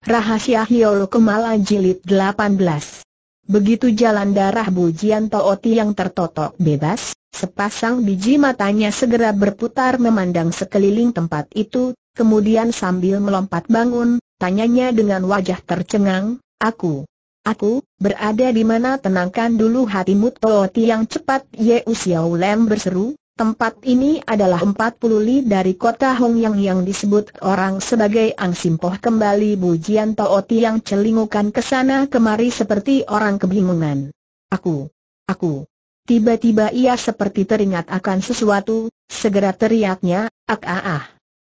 Rahasia Hiolo Kemala Jilid 18 Begitu jalan darah bujian Tooti yang tertotok bebas, sepasang biji matanya segera berputar memandang sekeliling tempat itu, kemudian sambil melompat bangun, tanyanya dengan wajah tercengang, Aku, aku, berada di mana tenangkan dulu hatimu Tooti yang cepat Ye Usiao berseru, Tempat ini adalah 40 li dari kota Hongyang yang disebut orang sebagai Ang Simpoh kembali Bujian Tooti yang celingukan ke sana kemari seperti orang kebingungan. Aku, aku. Tiba-tiba ia seperti teringat akan sesuatu, segera teriaknya, ak ah ah.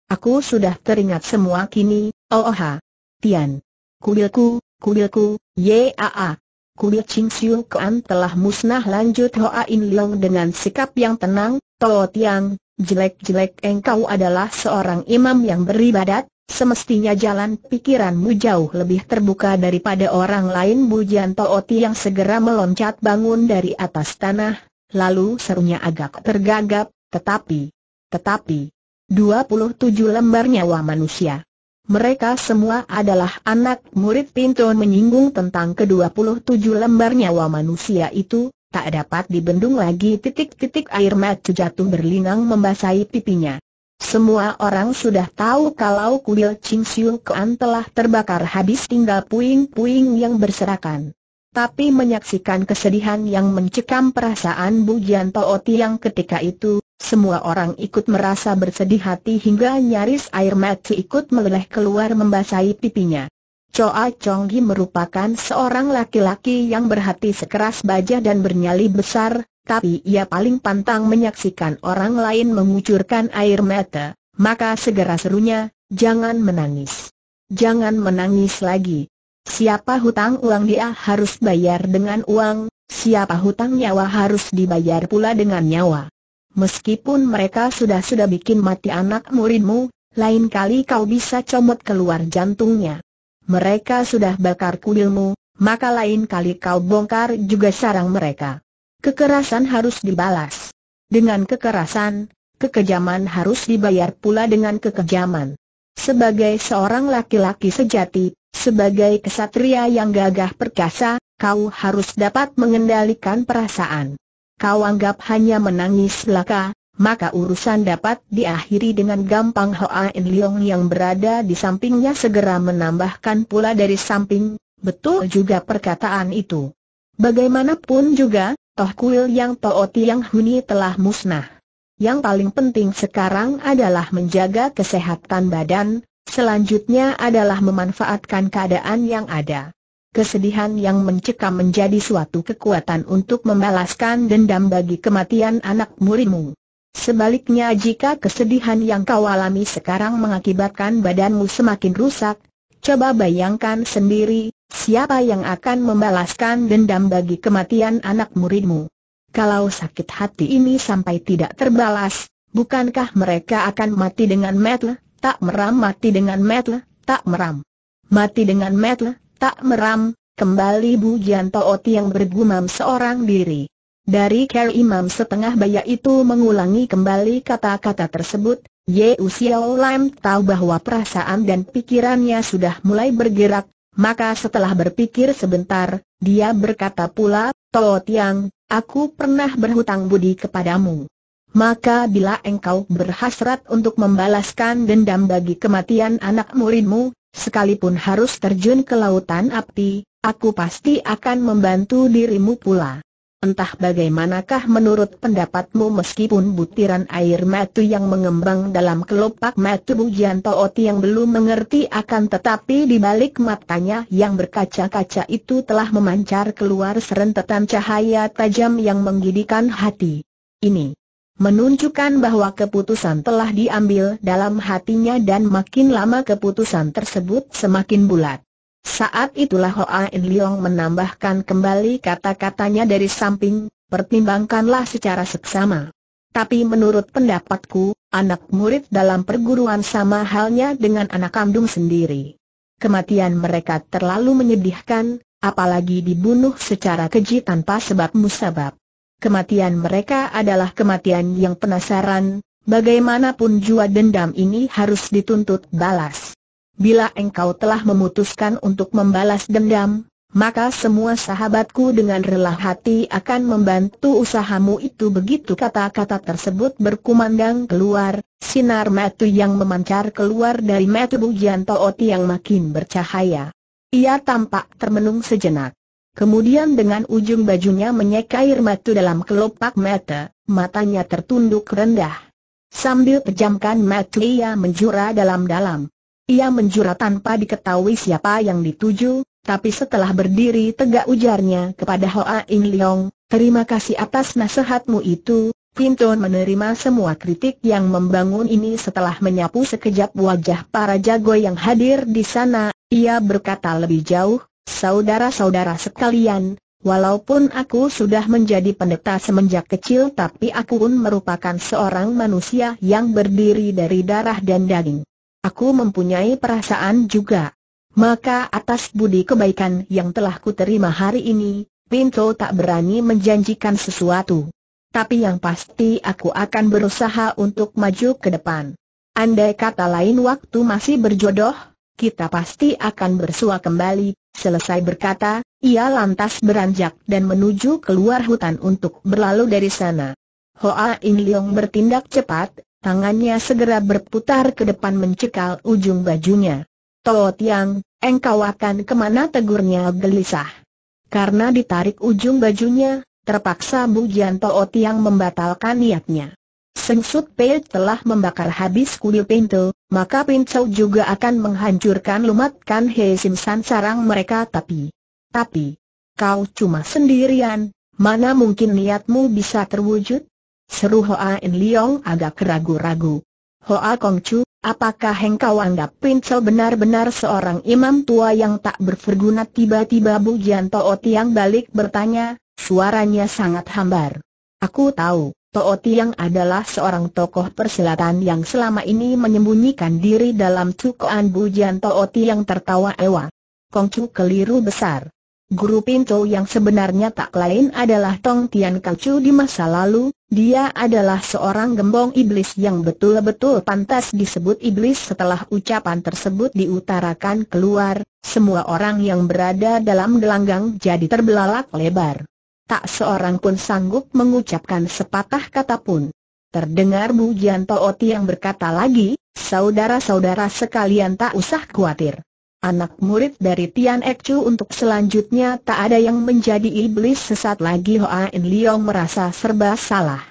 Aku sudah teringat semua kini, oh oh ha. Tian. Kubilku, kubilku, ye ah ah. Kulit Ching Siu Kuan telah musnah lanjut Hoa In Long dengan sikap yang tenang, Tootiang, jelek-jelek engkau adalah seorang imam yang beribadat, semestinya jalan pikiranmu jauh lebih terbuka daripada orang lain Bujian Tooti yang segera meloncat bangun dari atas tanah, lalu serunya agak tergagap, tetapi, tetapi, 27 lembar nyawa manusia. Mereka semua adalah anak murid pintu. menyinggung tentang kedua puluh tujuh lembar nyawa manusia itu, Tak dapat dibendung lagi titik-titik air matu jatuh berlinang membasahi pipinya. Semua orang sudah tahu kalau kuil Ching Siu Kuan telah terbakar habis tinggal puing-puing yang berserakan. Tapi menyaksikan kesedihan yang mencekam perasaan Bu Jian Oti yang ketika itu, semua orang ikut merasa bersedih hati hingga nyaris air mata ikut meleleh keluar membasahi pipinya. Choa Chong Hi merupakan seorang laki-laki yang berhati sekeras baja dan bernyali besar, tapi ia paling pantang menyaksikan orang lain mengucurkan air mata, maka segera serunya, jangan menangis. Jangan menangis lagi. Siapa hutang uang dia harus bayar dengan uang, siapa hutang nyawa harus dibayar pula dengan nyawa. Meskipun mereka sudah-sudah bikin mati anak muridmu, lain kali kau bisa comot keluar jantungnya mereka sudah bakar kuilmu, maka lain kali kau bongkar juga sarang mereka. Kekerasan harus dibalas. Dengan kekerasan, kekejaman harus dibayar pula dengan kekejaman. Sebagai seorang laki-laki sejati, sebagai kesatria yang gagah perkasa, kau harus dapat mengendalikan perasaan. Kau anggap hanya menangis laka maka urusan dapat diakhiri dengan gampang Hoa In Leong yang berada di sampingnya segera menambahkan pula dari samping, betul juga perkataan itu. Bagaimanapun juga, Toh Kuil yang Toh Tiang Huni telah musnah. Yang paling penting sekarang adalah menjaga kesehatan badan, selanjutnya adalah memanfaatkan keadaan yang ada. Kesedihan yang mencekam menjadi suatu kekuatan untuk membalaskan dendam bagi kematian anak murimu. Sebaliknya jika kesedihan yang kau alami sekarang mengakibatkan badanmu semakin rusak, coba bayangkan sendiri, siapa yang akan membalaskan dendam bagi kematian anak muridmu. Kalau sakit hati ini sampai tidak terbalas, bukankah mereka akan mati dengan metel, tak meram mati dengan metel, tak meram. Mati dengan metel, tak meram, kembali Bu Jian Oti yang bergumam seorang diri. Dari ker Imam setengah baya itu mengulangi kembali kata-kata tersebut, Ye Usiao Lam tahu bahwa perasaan dan pikirannya sudah mulai bergerak, maka setelah berpikir sebentar, dia berkata pula, Toh Tiang, aku pernah berhutang budi kepadamu. Maka bila engkau berhasrat untuk membalaskan dendam bagi kematian anak muridmu, sekalipun harus terjun ke lautan api, aku pasti akan membantu dirimu pula. Entah bagaimanakah menurut pendapatmu meskipun butiran air matu yang mengembang dalam kelopak matu Bujian Tooti yang belum mengerti akan tetapi di balik matanya yang berkaca-kaca itu telah memancar keluar serentetan cahaya tajam yang menggidikan hati. Ini menunjukkan bahwa keputusan telah diambil dalam hatinya dan makin lama keputusan tersebut semakin bulat. Saat itulah Hoa In Leong menambahkan kembali kata-katanya dari samping, pertimbangkanlah secara seksama. Tapi menurut pendapatku, anak murid dalam perguruan sama halnya dengan anak kandung sendiri. Kematian mereka terlalu menyedihkan, apalagi dibunuh secara keji tanpa sebab musabab. Kematian mereka adalah kematian yang penasaran, bagaimanapun jua dendam ini harus dituntut balas bila engkau telah memutuskan untuk membalas dendam, maka semua sahabatku dengan rela hati akan membantu usahamu itu begitu kata-kata tersebut berkumandang keluar, sinar metu yang memancar keluar dari metu bujian Tooti yang makin bercahaya. Ia tampak termenung sejenak. Kemudian dengan ujung bajunya menyeka air metu dalam kelopak mata, matanya tertunduk rendah. Sambil pejamkan mata ia menjura dalam-dalam. Ia menjura tanpa diketahui siapa yang dituju, tapi setelah berdiri tegak ujarnya kepada Hoa In Leong, terima kasih atas nasihatmu itu, Pinton menerima semua kritik yang membangun ini setelah menyapu sekejap wajah para jago yang hadir di sana, ia berkata lebih jauh, saudara-saudara sekalian, walaupun aku sudah menjadi pendeta semenjak kecil tapi aku pun merupakan seorang manusia yang berdiri dari darah dan daging. Aku mempunyai perasaan juga. Maka atas budi kebaikan yang telah kuterima hari ini, Pinto tak berani menjanjikan sesuatu. Tapi yang pasti aku akan berusaha untuk maju ke depan. Andai kata lain waktu masih berjodoh, kita pasti akan bersua kembali. Selesai berkata, ia lantas beranjak dan menuju keluar hutan untuk berlalu dari sana. Hoa In Leong bertindak cepat, Tangannya segera berputar ke depan mencekal ujung bajunya. Toh Tiang, engkau akan kemana tegurnya gelisah. Karena ditarik ujung bajunya, terpaksa Bujian Toh Tiang membatalkan niatnya. Sengsut Pei telah membakar habis kuil pintu, maka Pincau juga akan menghancurkan lumatkan Hei Simsan sarang mereka tapi... Tapi, kau cuma sendirian, mana mungkin niatmu bisa terwujud? Seru Hoa In Leong agak ragu-ragu. Hoa Kong Chu, apakah engkau anggap Pincel benar-benar seorang imam tua yang tak berferguna? Tiba-tiba Bu Jian Too Tiang balik bertanya, suaranya sangat hambar. Aku tahu, Too Tiang adalah seorang tokoh perselatan yang selama ini menyembunyikan diri dalam cukoan Bu Jian Too Tiang tertawa ewa. Kong Chu keliru besar. Guru Pinto yang sebenarnya tak lain adalah Tong Tian Kacu di masa lalu, dia adalah seorang gembong iblis yang betul-betul pantas disebut iblis setelah ucapan tersebut diutarakan keluar, semua orang yang berada dalam gelanggang jadi terbelalak lebar. Tak seorang pun sanggup mengucapkan sepatah kata pun. Terdengar bujian Oti yang berkata lagi, saudara-saudara sekalian tak usah khawatir anak murid dari Tian Ek Chu untuk selanjutnya tak ada yang menjadi iblis sesat lagi Hoa In Leong merasa serba salah.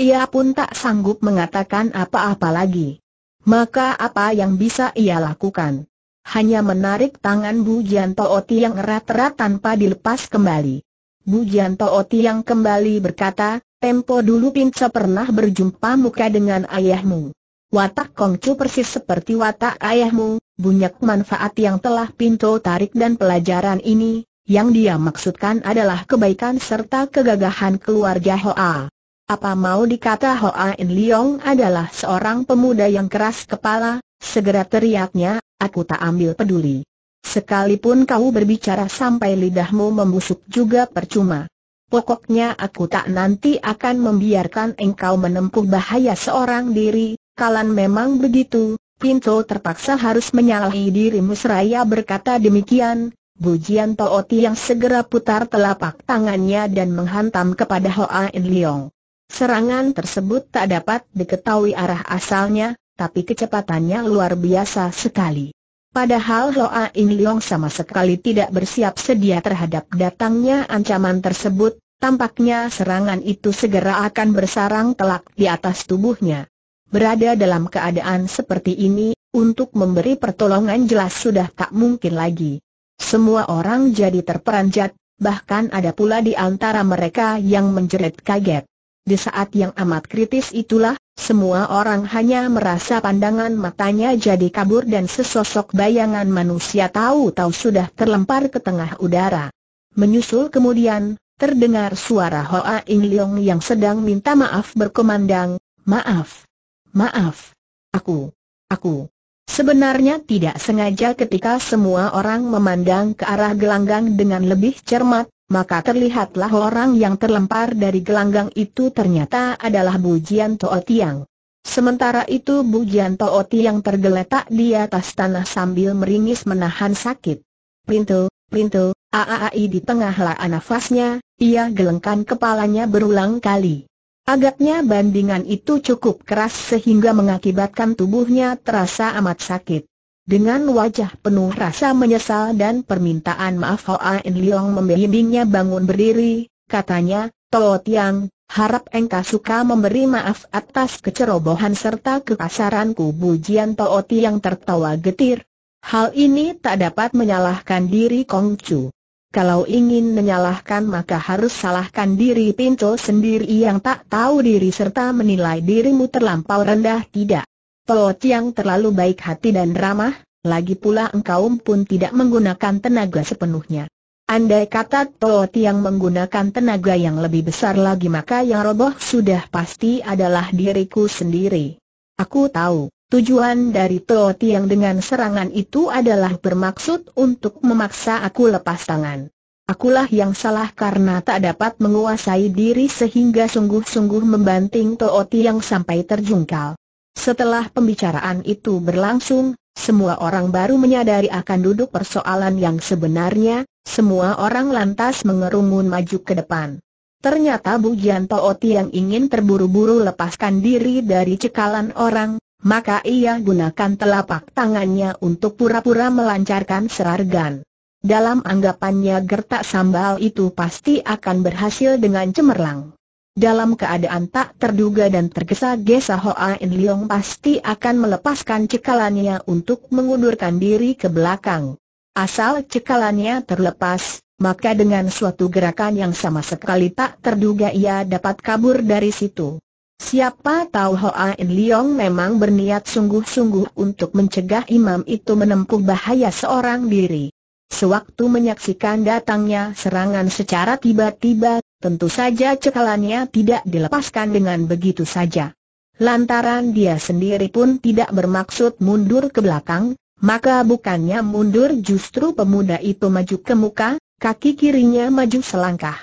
Ia pun tak sanggup mengatakan apa-apa lagi. Maka apa yang bisa ia lakukan? Hanya menarik tangan Bu Jian Tooti yang erat-erat tanpa dilepas kembali. Bu Jian Tooti yang kembali berkata, Tempo dulu Pinca pernah berjumpa muka dengan ayahmu. Watak Kongcu persis seperti watak ayahmu, banyak manfaat yang telah pintu tarik dan pelajaran ini, yang dia maksudkan adalah kebaikan serta kegagahan keluarga Hoa. Apa mau dikata Hoa In Leong adalah seorang pemuda yang keras kepala, segera teriaknya, aku tak ambil peduli. Sekalipun kau berbicara sampai lidahmu membusuk juga percuma. Pokoknya aku tak nanti akan membiarkan engkau menempuh bahaya seorang diri, kalan memang begitu, Pinto terpaksa harus menyalahi dirimu seraya berkata demikian, Bujian Tooti yang segera putar telapak tangannya dan menghantam kepada Hoa In Leong. Serangan tersebut tak dapat diketahui arah asalnya, tapi kecepatannya luar biasa sekali. Padahal Hoa In Leong sama sekali tidak bersiap sedia terhadap datangnya ancaman tersebut, tampaknya serangan itu segera akan bersarang telak di atas tubuhnya. Berada dalam keadaan seperti ini, untuk memberi pertolongan jelas sudah tak mungkin lagi. Semua orang jadi terperanjat, bahkan ada pula di antara mereka yang menjerit kaget. Di saat yang amat kritis itulah, semua orang hanya merasa pandangan matanya jadi kabur dan sesosok bayangan manusia tahu-tahu sudah terlempar ke tengah udara. Menyusul kemudian, terdengar suara Hoa In Leong yang sedang minta maaf berkomandang, Maaf, Maaf. Aku. Aku. Sebenarnya tidak sengaja ketika semua orang memandang ke arah gelanggang dengan lebih cermat, maka terlihatlah orang yang terlempar dari gelanggang itu ternyata adalah Jian Toa Tiang. Sementara itu Jian Toa Tiang tergeletak di atas tanah sambil meringis menahan sakit. Printo, printo, AAI di tengahlah laa nafasnya, ia gelengkan kepalanya berulang kali. Agaknya bandingan itu cukup keras sehingga mengakibatkan tubuhnya terasa amat sakit. Dengan wajah penuh rasa menyesal dan permintaan maaf Hoa In Leong membimbingnya bangun berdiri, katanya, Toh Tiang, harap engkau suka memberi maaf atas kecerobohan serta kekasaranku bujian Toh Tiang tertawa getir. Hal ini tak dapat menyalahkan diri Kong Chu. Kalau ingin menyalahkan maka harus salahkan diri Pinto sendiri yang tak tahu diri serta menilai dirimu terlampau rendah tidak. Pelot yang terlalu baik hati dan ramah, lagi pula engkau pun tidak menggunakan tenaga sepenuhnya. Andai kata Toot yang menggunakan tenaga yang lebih besar lagi maka yang roboh sudah pasti adalah diriku sendiri. Aku tahu, Tujuan dari Teo Tiang dengan serangan itu adalah bermaksud untuk memaksa aku lepas tangan. Akulah yang salah karena tak dapat menguasai diri sehingga sungguh-sungguh membanting Teo Tiang sampai terjungkal. Setelah pembicaraan itu berlangsung, semua orang baru menyadari akan duduk persoalan yang sebenarnya, semua orang lantas mengerumun maju ke depan. Ternyata Jian Tooti yang ingin terburu-buru lepaskan diri dari cekalan orang, maka ia gunakan telapak tangannya untuk pura-pura melancarkan serargan. Dalam anggapannya gertak sambal itu pasti akan berhasil dengan cemerlang. Dalam keadaan tak terduga dan tergesa-gesa Hoa In Leong pasti akan melepaskan cekalannya untuk mengundurkan diri ke belakang. Asal cekalannya terlepas, maka dengan suatu gerakan yang sama sekali tak terduga ia dapat kabur dari situ. Siapa tahu Hoa In Leong memang berniat sungguh-sungguh untuk mencegah imam itu menempuh bahaya seorang diri. Sewaktu menyaksikan datangnya serangan secara tiba-tiba, tentu saja cekalannya tidak dilepaskan dengan begitu saja. Lantaran dia sendiri pun tidak bermaksud mundur ke belakang, maka bukannya mundur justru pemuda itu maju ke muka, kaki kirinya maju selangkah.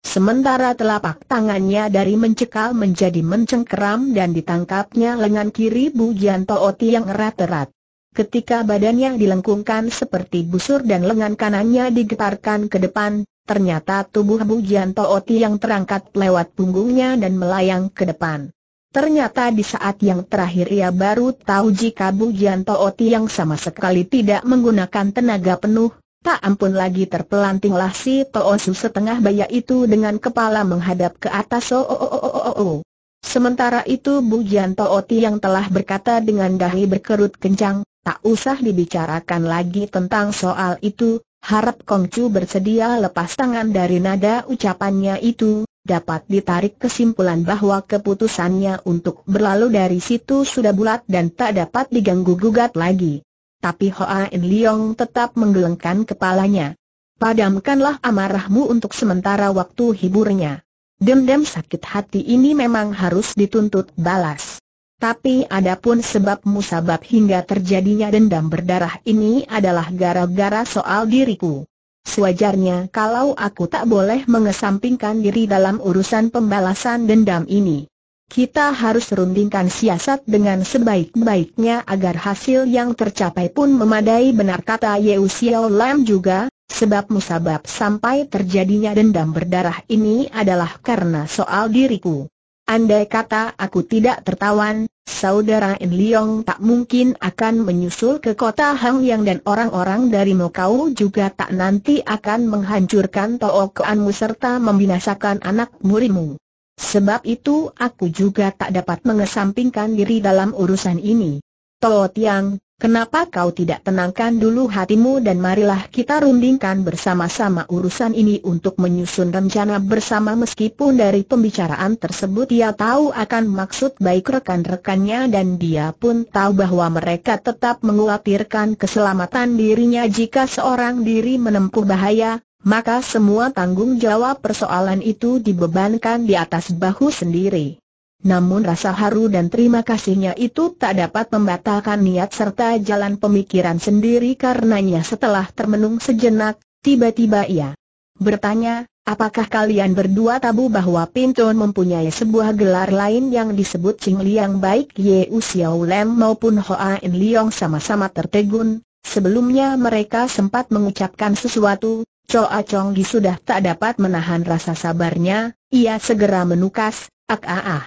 Sementara telapak tangannya dari mencekal menjadi mencengkeram dan ditangkapnya lengan kiri Bu Gianto Oti yang erat-erat. Ketika badannya dilengkungkan seperti busur dan lengan kanannya digetarkan ke depan, ternyata tubuh Bu Gianto Oti yang terangkat lewat punggungnya dan melayang ke depan. Ternyata di saat yang terakhir ia baru tahu jika Bu Gianto Oti yang sama sekali tidak menggunakan tenaga penuh, Tak ampun lagi terpelantinglah si Toosu setengah baya itu dengan kepala menghadap ke atas. Oh, oh, oh, oh, oh, oh. Sementara itu Bu Bujian Tooti yang telah berkata dengan dahi berkerut kencang, tak usah dibicarakan lagi tentang soal itu, harap Kongcu bersedia lepas tangan dari nada ucapannya itu, dapat ditarik kesimpulan bahwa keputusannya untuk berlalu dari situ sudah bulat dan tak dapat diganggu-gugat lagi tapi Hoa In Leong tetap menggelengkan kepalanya. Padamkanlah amarahmu untuk sementara waktu hiburnya. Dendam sakit hati ini memang harus dituntut balas. Tapi adapun sebab musabab hingga terjadinya dendam berdarah ini adalah gara-gara soal diriku. Sewajarnya kalau aku tak boleh mengesampingkan diri dalam urusan pembalasan dendam ini. Kita harus rundingkan siasat dengan sebaik-baiknya agar hasil yang tercapai pun memadai benar kata Yeu Lam juga, sebab musabab sampai terjadinya dendam berdarah ini adalah karena soal diriku. Andai kata aku tidak tertawan, saudara In Liong tak mungkin akan menyusul ke kota Hang Yang dan orang-orang dari Mokau juga tak nanti akan menghancurkan tokoanmu serta membinasakan anak murimu. Sebab itu aku juga tak dapat mengesampingkan diri dalam urusan ini. Toh Tiang, kenapa kau tidak tenangkan dulu hatimu dan marilah kita rundingkan bersama-sama urusan ini untuk menyusun rencana bersama meskipun dari pembicaraan tersebut ia tahu akan maksud baik rekan-rekannya dan dia pun tahu bahwa mereka tetap menguatirkan keselamatan dirinya jika seorang diri menempuh bahaya, maka semua tanggung jawab persoalan itu dibebankan di atas bahu sendiri. Namun rasa haru dan terima kasihnya itu tak dapat membatalkan niat serta jalan pemikiran sendiri karenanya setelah termenung sejenak, tiba-tiba ia bertanya, apakah kalian berdua tahu bahwa Pinton mempunyai sebuah gelar lain yang disebut Ching Liang baik Ye U Xiao Lem maupun Hoa In Liang sama-sama tertegun, sebelumnya mereka sempat mengucapkan sesuatu, Choa Chong Gi sudah tak dapat menahan rasa sabarnya, ia segera menukas, ak ah ah.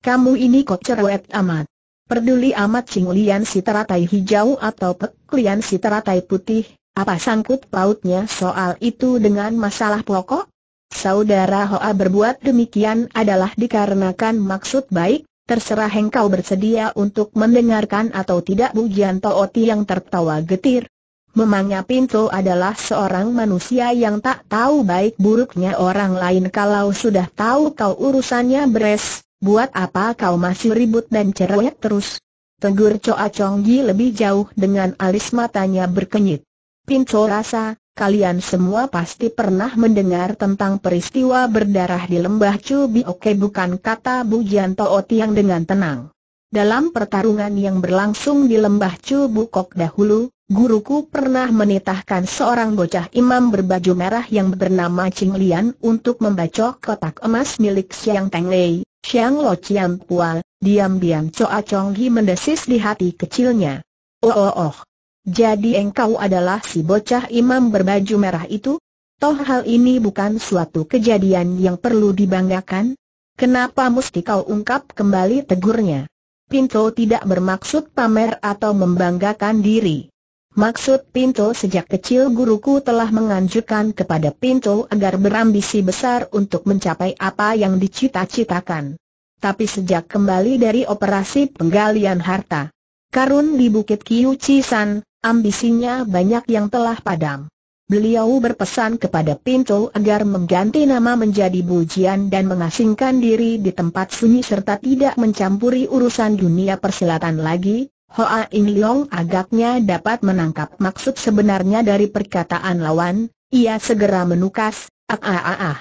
Kamu ini kok cerewet amat. Perduli amat Ching Lian si teratai hijau atau Pek Lian si teratai putih, apa sangkut pautnya soal itu dengan masalah pokok? Saudara Hoa berbuat demikian adalah dikarenakan maksud baik, Terserah engkau bersedia untuk mendengarkan atau tidak Bujian Tooti yang tertawa getir, Memangnya Pinto adalah seorang manusia yang tak tahu baik buruknya orang lain kalau sudah tahu kau urusannya beres, buat apa kau masih ribut dan cerewet terus? Tegur Coa Chonggi lebih jauh dengan alis matanya berkenyit. Pinto rasa, kalian semua pasti pernah mendengar tentang peristiwa berdarah di lembah Cubi Oke bukan kata Bu Bujian Oti yang dengan tenang. Dalam pertarungan yang berlangsung di lembah Cubukok dahulu, Guruku pernah menitahkan seorang bocah imam berbaju merah yang bernama Ching Lian untuk membacok kotak emas milik Xiang Teng Lei, Xiang Lo Chiam Pual, diam-diam Choa Chong Hi mendesis di hati kecilnya. Oh oh oh, jadi engkau adalah si bocah imam berbaju merah itu? Toh hal ini bukan suatu kejadian yang perlu dibanggakan? Kenapa mesti kau ungkap kembali tegurnya? Pinto tidak bermaksud pamer atau membanggakan diri. Maksud Pinto sejak kecil guruku telah menganjurkan kepada Pinto agar berambisi besar untuk mencapai apa yang dicita-citakan. Tapi sejak kembali dari operasi penggalian harta karun di Bukit Kiu Cisan, ambisinya banyak yang telah padam. Beliau berpesan kepada Pinto agar mengganti nama menjadi Bujian dan mengasingkan diri di tempat sunyi serta tidak mencampuri urusan dunia persilatan lagi, Hoa In Leong agaknya dapat menangkap maksud sebenarnya dari perkataan lawan, ia segera menukas, ah ah ah ah.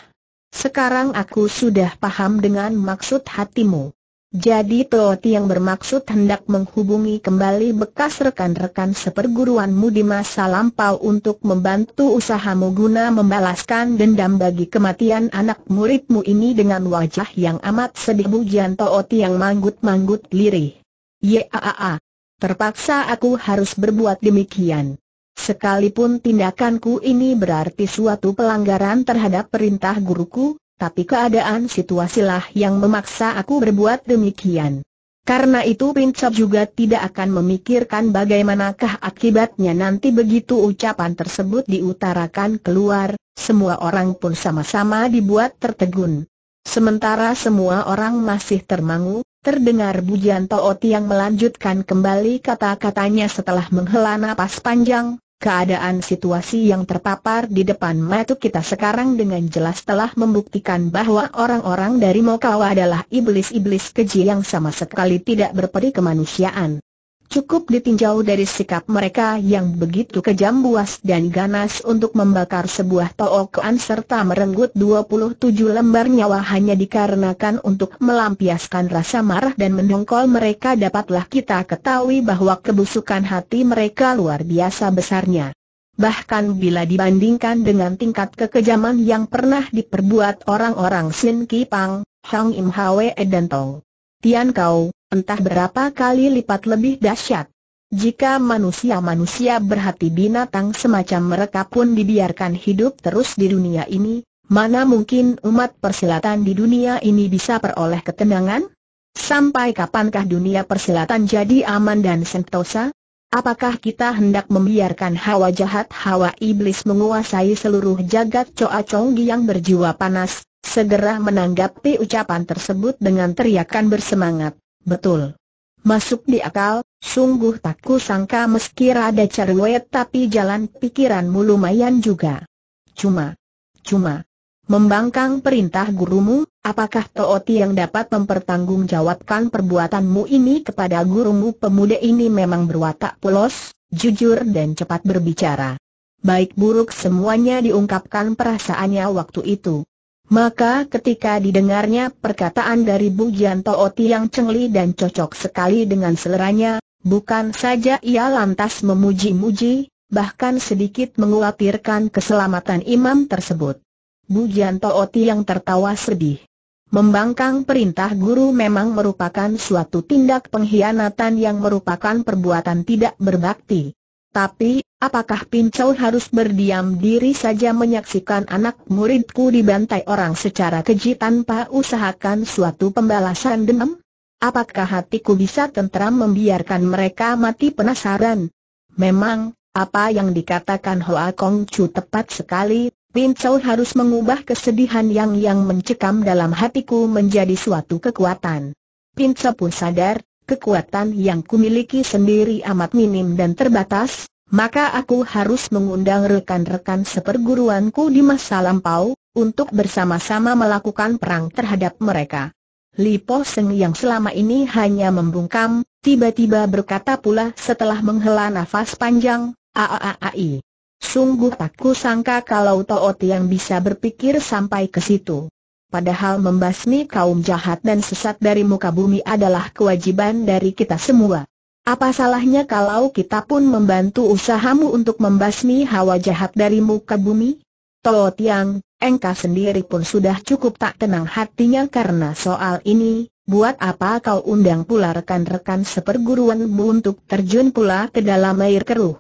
Sekarang aku sudah paham dengan maksud hatimu. Jadi Tooti yang bermaksud hendak menghubungi kembali bekas rekan-rekan seperguruanmu di masa lampau untuk membantu usahamu guna membalaskan dendam bagi kematian anak muridmu ini dengan wajah yang amat sedih bujian Tooti yang manggut-manggut lirih. ah. ah, ah. Terpaksa aku harus berbuat demikian. Sekalipun tindakanku ini berarti suatu pelanggaran terhadap perintah guruku, tapi keadaan situasilah yang memaksa aku berbuat demikian. Karena itu Pincap juga tidak akan memikirkan bagaimanakah akibatnya nanti begitu ucapan tersebut diutarakan keluar, semua orang pun sama-sama dibuat tertegun. Sementara semua orang masih termangu, Terdengar bujian Toot yang melanjutkan kembali kata-katanya setelah menghela napas panjang, keadaan situasi yang terpapar di depan mata kita sekarang dengan jelas telah membuktikan bahwa orang-orang dari Mokawa adalah iblis-iblis keji yang sama sekali tidak berperi kemanusiaan. Cukup ditinjau dari sikap mereka yang begitu kejam buas dan ganas untuk membakar sebuah tookan serta merenggut 27 lembar nyawa hanya dikarenakan untuk melampiaskan rasa marah dan mendongkol mereka dapatlah kita ketahui bahwa kebusukan hati mereka luar biasa besarnya. Bahkan bila dibandingkan dengan tingkat kekejaman yang pernah diperbuat orang-orang Sin Kipang, Hang Im Hwe dan Tong Tian Kau, entah berapa kali lipat lebih dahsyat. Jika manusia-manusia berhati binatang semacam mereka pun dibiarkan hidup terus di dunia ini, mana mungkin umat persilatan di dunia ini bisa peroleh ketenangan? Sampai kapankah dunia persilatan jadi aman dan sentosa? Apakah kita hendak membiarkan hawa jahat hawa iblis menguasai seluruh jagat Coa Chonggi yang berjiwa panas, Segera menanggapi ucapan tersebut dengan teriakan bersemangat, betul. Masuk di akal, sungguh tak kusangka meski rada cerwet tapi jalan pikiranmu lumayan juga. Cuma, cuma, membangkang perintah gurumu, apakah Tooti yang dapat mempertanggungjawabkan perbuatanmu ini kepada gurumu pemuda ini memang berwatak polos, jujur dan cepat berbicara. Baik buruk semuanya diungkapkan perasaannya waktu itu. Maka ketika didengarnya perkataan dari Bujian Tooti yang cengli dan cocok sekali dengan seleranya, bukan saja ia lantas memuji-muji, bahkan sedikit menguatirkan keselamatan imam tersebut. Bujian Tooti yang tertawa sedih. Membangkang perintah guru memang merupakan suatu tindak pengkhianatan yang merupakan perbuatan tidak berbakti. Tapi, apakah Pincau harus berdiam diri saja menyaksikan anak muridku dibantai orang secara keji tanpa usahakan suatu pembalasan dendam? Apakah hatiku bisa tentram membiarkan mereka mati penasaran? Memang, apa yang dikatakan Hoa Kong Chu tepat sekali, Pincau harus mengubah kesedihan yang yang mencekam dalam hatiku menjadi suatu kekuatan. Pincau pun sadar, kekuatan yang kumiliki sendiri amat minim dan terbatas, maka aku harus mengundang rekan-rekan seperguruanku di masa lampau, untuk bersama-sama melakukan perang terhadap mereka. Li Po Seng yang selama ini hanya membungkam, tiba-tiba berkata pula setelah menghela nafas panjang, Aaai. Sungguh tak kusangka kalau Toot yang bisa berpikir sampai ke situ padahal membasmi kaum jahat dan sesat dari muka bumi adalah kewajiban dari kita semua. Apa salahnya kalau kita pun membantu usahamu untuk membasmi hawa jahat dari muka bumi? Toh Tiang, engkau sendiri pun sudah cukup tak tenang hatinya karena soal ini, buat apa kau undang pula rekan-rekan seperguruanmu untuk terjun pula ke dalam air keruh?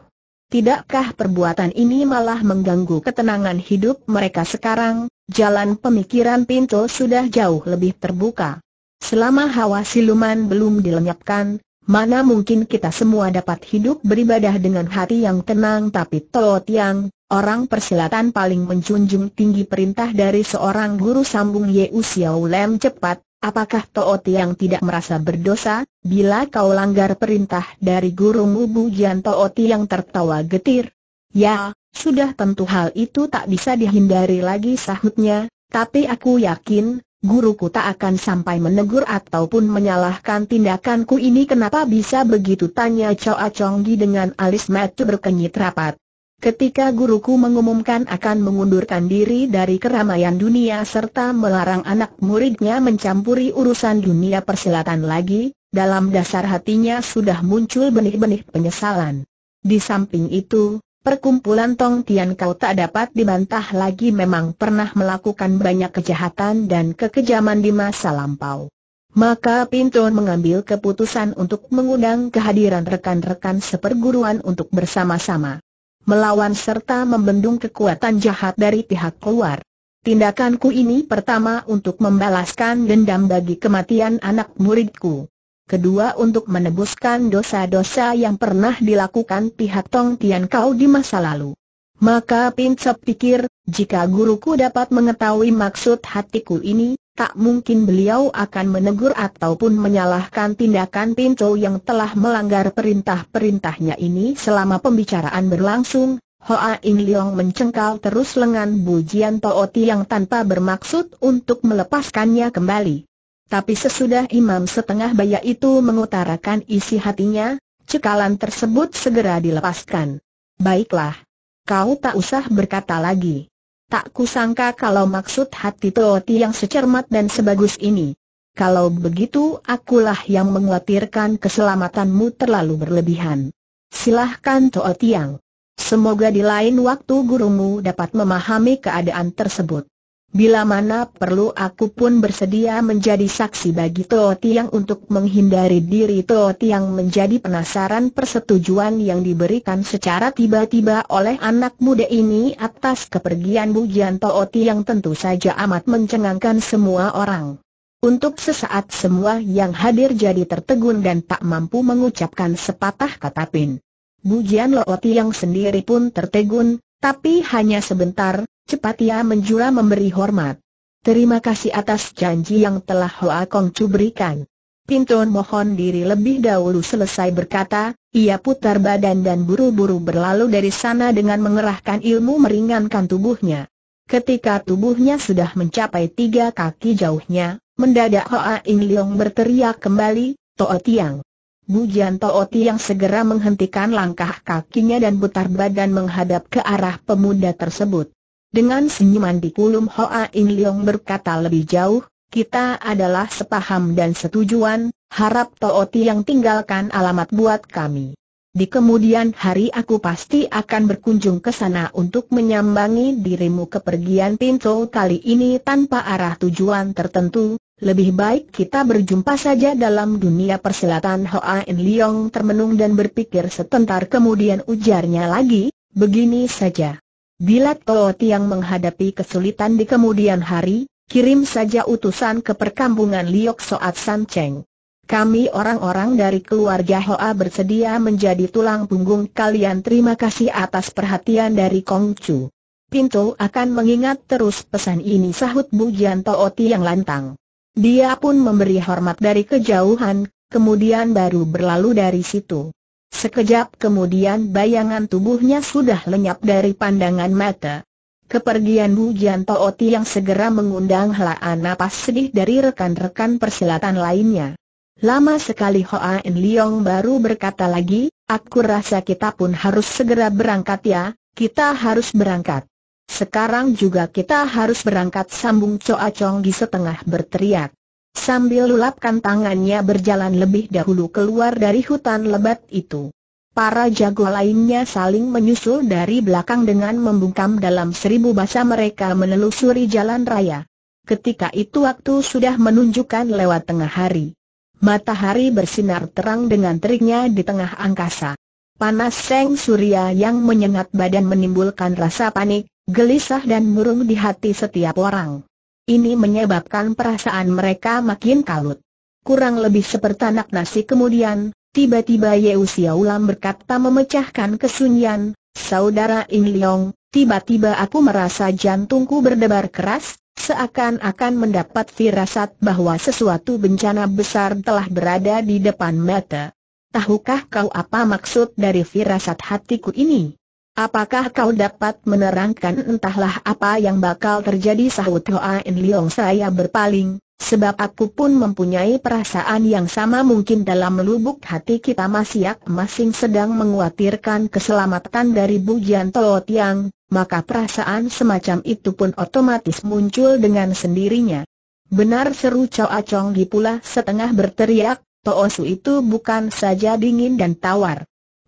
Tidakkah perbuatan ini malah mengganggu ketenangan hidup mereka sekarang, jalan pemikiran Pinto sudah jauh lebih terbuka. Selama hawa siluman belum dilenyapkan, mana mungkin kita semua dapat hidup beribadah dengan hati yang tenang tapi Toh Tiang, orang persilatan paling menjunjung tinggi perintah dari seorang guru sambung Yeu Xiao Lem cepat, apakah Toh Tiang tidak merasa berdosa, bila kau langgar perintah dari gurumu Bujian Toh Tiang tertawa getir? Ya, sudah tentu hal itu tak bisa dihindari lagi sahutnya, tapi aku yakin, guruku tak akan sampai menegur ataupun menyalahkan tindakanku ini kenapa bisa begitu tanya Choa Chonggi dengan alis mata berkenyit rapat. Ketika guruku mengumumkan akan mengundurkan diri dari keramaian dunia serta melarang anak muridnya mencampuri urusan dunia persilatan lagi, dalam dasar hatinya sudah muncul benih-benih penyesalan. Di samping itu, Perkumpulan Tong Tian Kau tak dapat dibantah lagi memang pernah melakukan banyak kejahatan dan kekejaman di masa lampau. Maka Pinton mengambil keputusan untuk mengundang kehadiran rekan-rekan seperguruan untuk bersama-sama melawan serta membendung kekuatan jahat dari pihak keluar. Tindakanku ini pertama untuk membalaskan dendam bagi kematian anak muridku kedua untuk menebuskan dosa-dosa yang pernah dilakukan pihak Tong Tian Kau di masa lalu. Maka Pincep pikir, jika guruku dapat mengetahui maksud hatiku ini, tak mungkin beliau akan menegur ataupun menyalahkan tindakan Pinco yang telah melanggar perintah-perintahnya ini selama pembicaraan berlangsung, Hoa In Leong mencengkal terus lengan Bu Jian Tooti yang tanpa bermaksud untuk melepaskannya kembali. Tapi sesudah imam setengah baya itu mengutarakan isi hatinya, cekalan tersebut segera dilepaskan. Baiklah. Kau tak usah berkata lagi. Tak kusangka kalau maksud hati Toti yang secermat dan sebagus ini. Kalau begitu akulah yang mengkhawatirkan keselamatanmu terlalu berlebihan. Silahkan Toti yang. Semoga di lain waktu gurumu dapat memahami keadaan tersebut. Bila mana perlu aku pun bersedia menjadi saksi bagi Toh Tiang untuk menghindari diri Toh Tiang menjadi penasaran persetujuan yang diberikan secara tiba-tiba oleh anak muda ini atas kepergian Bu Gian Toh Tiang tentu saja amat mencengangkan semua orang. Untuk sesaat semua yang hadir jadi tertegun dan tak mampu mengucapkan sepatah kata pin. Gian Looti yang sendiri pun tertegun, tapi hanya sebentar, cepat ia menjura memberi hormat. Terima kasih atas janji yang telah Hoa Kong Chu berikan. Pintun mohon diri lebih dahulu selesai berkata, ia putar badan dan buru-buru berlalu dari sana dengan mengerahkan ilmu meringankan tubuhnya. Ketika tubuhnya sudah mencapai tiga kaki jauhnya, mendadak Hoa In Leong berteriak kembali, Toa Tiang. Bujian Toa Tiang segera menghentikan langkah kakinya dan putar badan menghadap ke arah pemuda tersebut. Dengan senyuman di kulum, Hoa In Leong berkata lebih jauh, kita adalah sepaham dan setujuan, harap Tooti yang tinggalkan alamat buat kami. Di kemudian hari aku pasti akan berkunjung ke sana untuk menyambangi dirimu kepergian pintu kali ini tanpa arah tujuan tertentu, lebih baik kita berjumpa saja dalam dunia persilatan Hoa In Leong termenung dan berpikir setentar kemudian ujarnya lagi, begini saja. Bila Toh Tiang menghadapi kesulitan di kemudian hari, kirim saja utusan ke perkampungan Liok Soat San Cheng. Kami orang-orang dari keluarga Hoa bersedia menjadi tulang punggung kalian terima kasih atas perhatian dari Kong Chu. Pintu akan mengingat terus pesan ini sahut Bu Jian Tooti yang lantang. Dia pun memberi hormat dari kejauhan, kemudian baru berlalu dari situ. Sekejap kemudian bayangan tubuhnya sudah lenyap dari pandangan mata. Kepergian Bu Gianto Oti yang segera mengundang helaan napas sedih dari rekan-rekan persilatan lainnya. Lama sekali Hoa En Leong baru berkata lagi, aku rasa kita pun harus segera berangkat ya, kita harus berangkat. Sekarang juga kita harus berangkat sambung Choa Chong di setengah berteriak. Sambil lulapkan tangannya berjalan lebih dahulu keluar dari hutan lebat itu. Para jago lainnya saling menyusul dari belakang dengan membungkam dalam seribu basa mereka menelusuri jalan raya. Ketika itu waktu sudah menunjukkan lewat tengah hari. Matahari bersinar terang dengan teriknya di tengah angkasa. Panas seng surya yang menyengat badan menimbulkan rasa panik, gelisah dan murung di hati setiap orang. Ini menyebabkan perasaan mereka makin kalut. Kurang lebih seperti anak nasi kemudian, tiba-tiba Yeu Xiaolam berkata memecahkan kesunyian, Saudara In Leong, tiba-tiba aku merasa jantungku berdebar keras, seakan-akan mendapat firasat bahwa sesuatu bencana besar telah berada di depan mata. Tahukah kau apa maksud dari firasat hatiku ini? Apakah kau dapat menerangkan entahlah apa yang bakal terjadi sahut Hoa In Leong saya berpaling, sebab aku pun mempunyai perasaan yang sama mungkin dalam lubuk hati kita masing-masing sedang menguatirkan keselamatan dari Bu Jian Toh Tiang, maka perasaan semacam itu pun otomatis muncul dengan sendirinya. Benar seru Chow Acong di pula setengah berteriak, Su itu bukan saja dingin dan tawar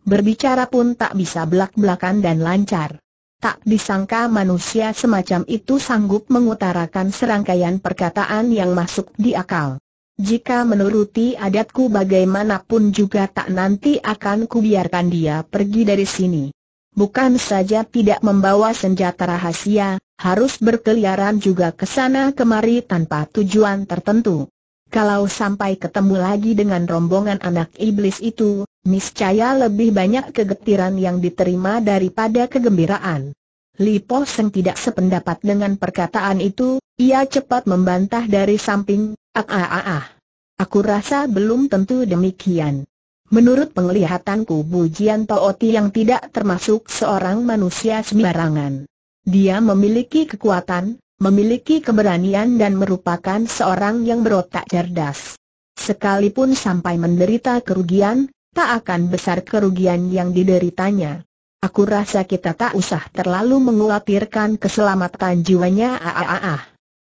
Berbicara pun tak bisa belak-belakan dan lancar. Tak disangka manusia semacam itu sanggup mengutarakan serangkaian perkataan yang masuk di akal. Jika menuruti adatku bagaimanapun juga tak nanti akan kubiarkan dia pergi dari sini. Bukan saja tidak membawa senjata rahasia, harus berkeliaran juga ke sana kemari tanpa tujuan tertentu. Kalau sampai ketemu lagi dengan rombongan anak iblis itu, Niscaya lebih banyak kegetiran yang diterima daripada kegembiraan. Li Po Seng tidak sependapat dengan perkataan itu, ia cepat membantah dari samping, ah ah ah ah. Aku rasa belum tentu demikian. Menurut penglihatanku Bu Jian Tooti yang tidak termasuk seorang manusia sembarangan. Dia memiliki kekuatan, memiliki keberanian dan merupakan seorang yang berotak cerdas. Sekalipun sampai menderita kerugian, tak akan besar kerugian yang dideritanya. Aku rasa kita tak usah terlalu mengkhawatirkan keselamatan jiwanya. Ah, ah, ah.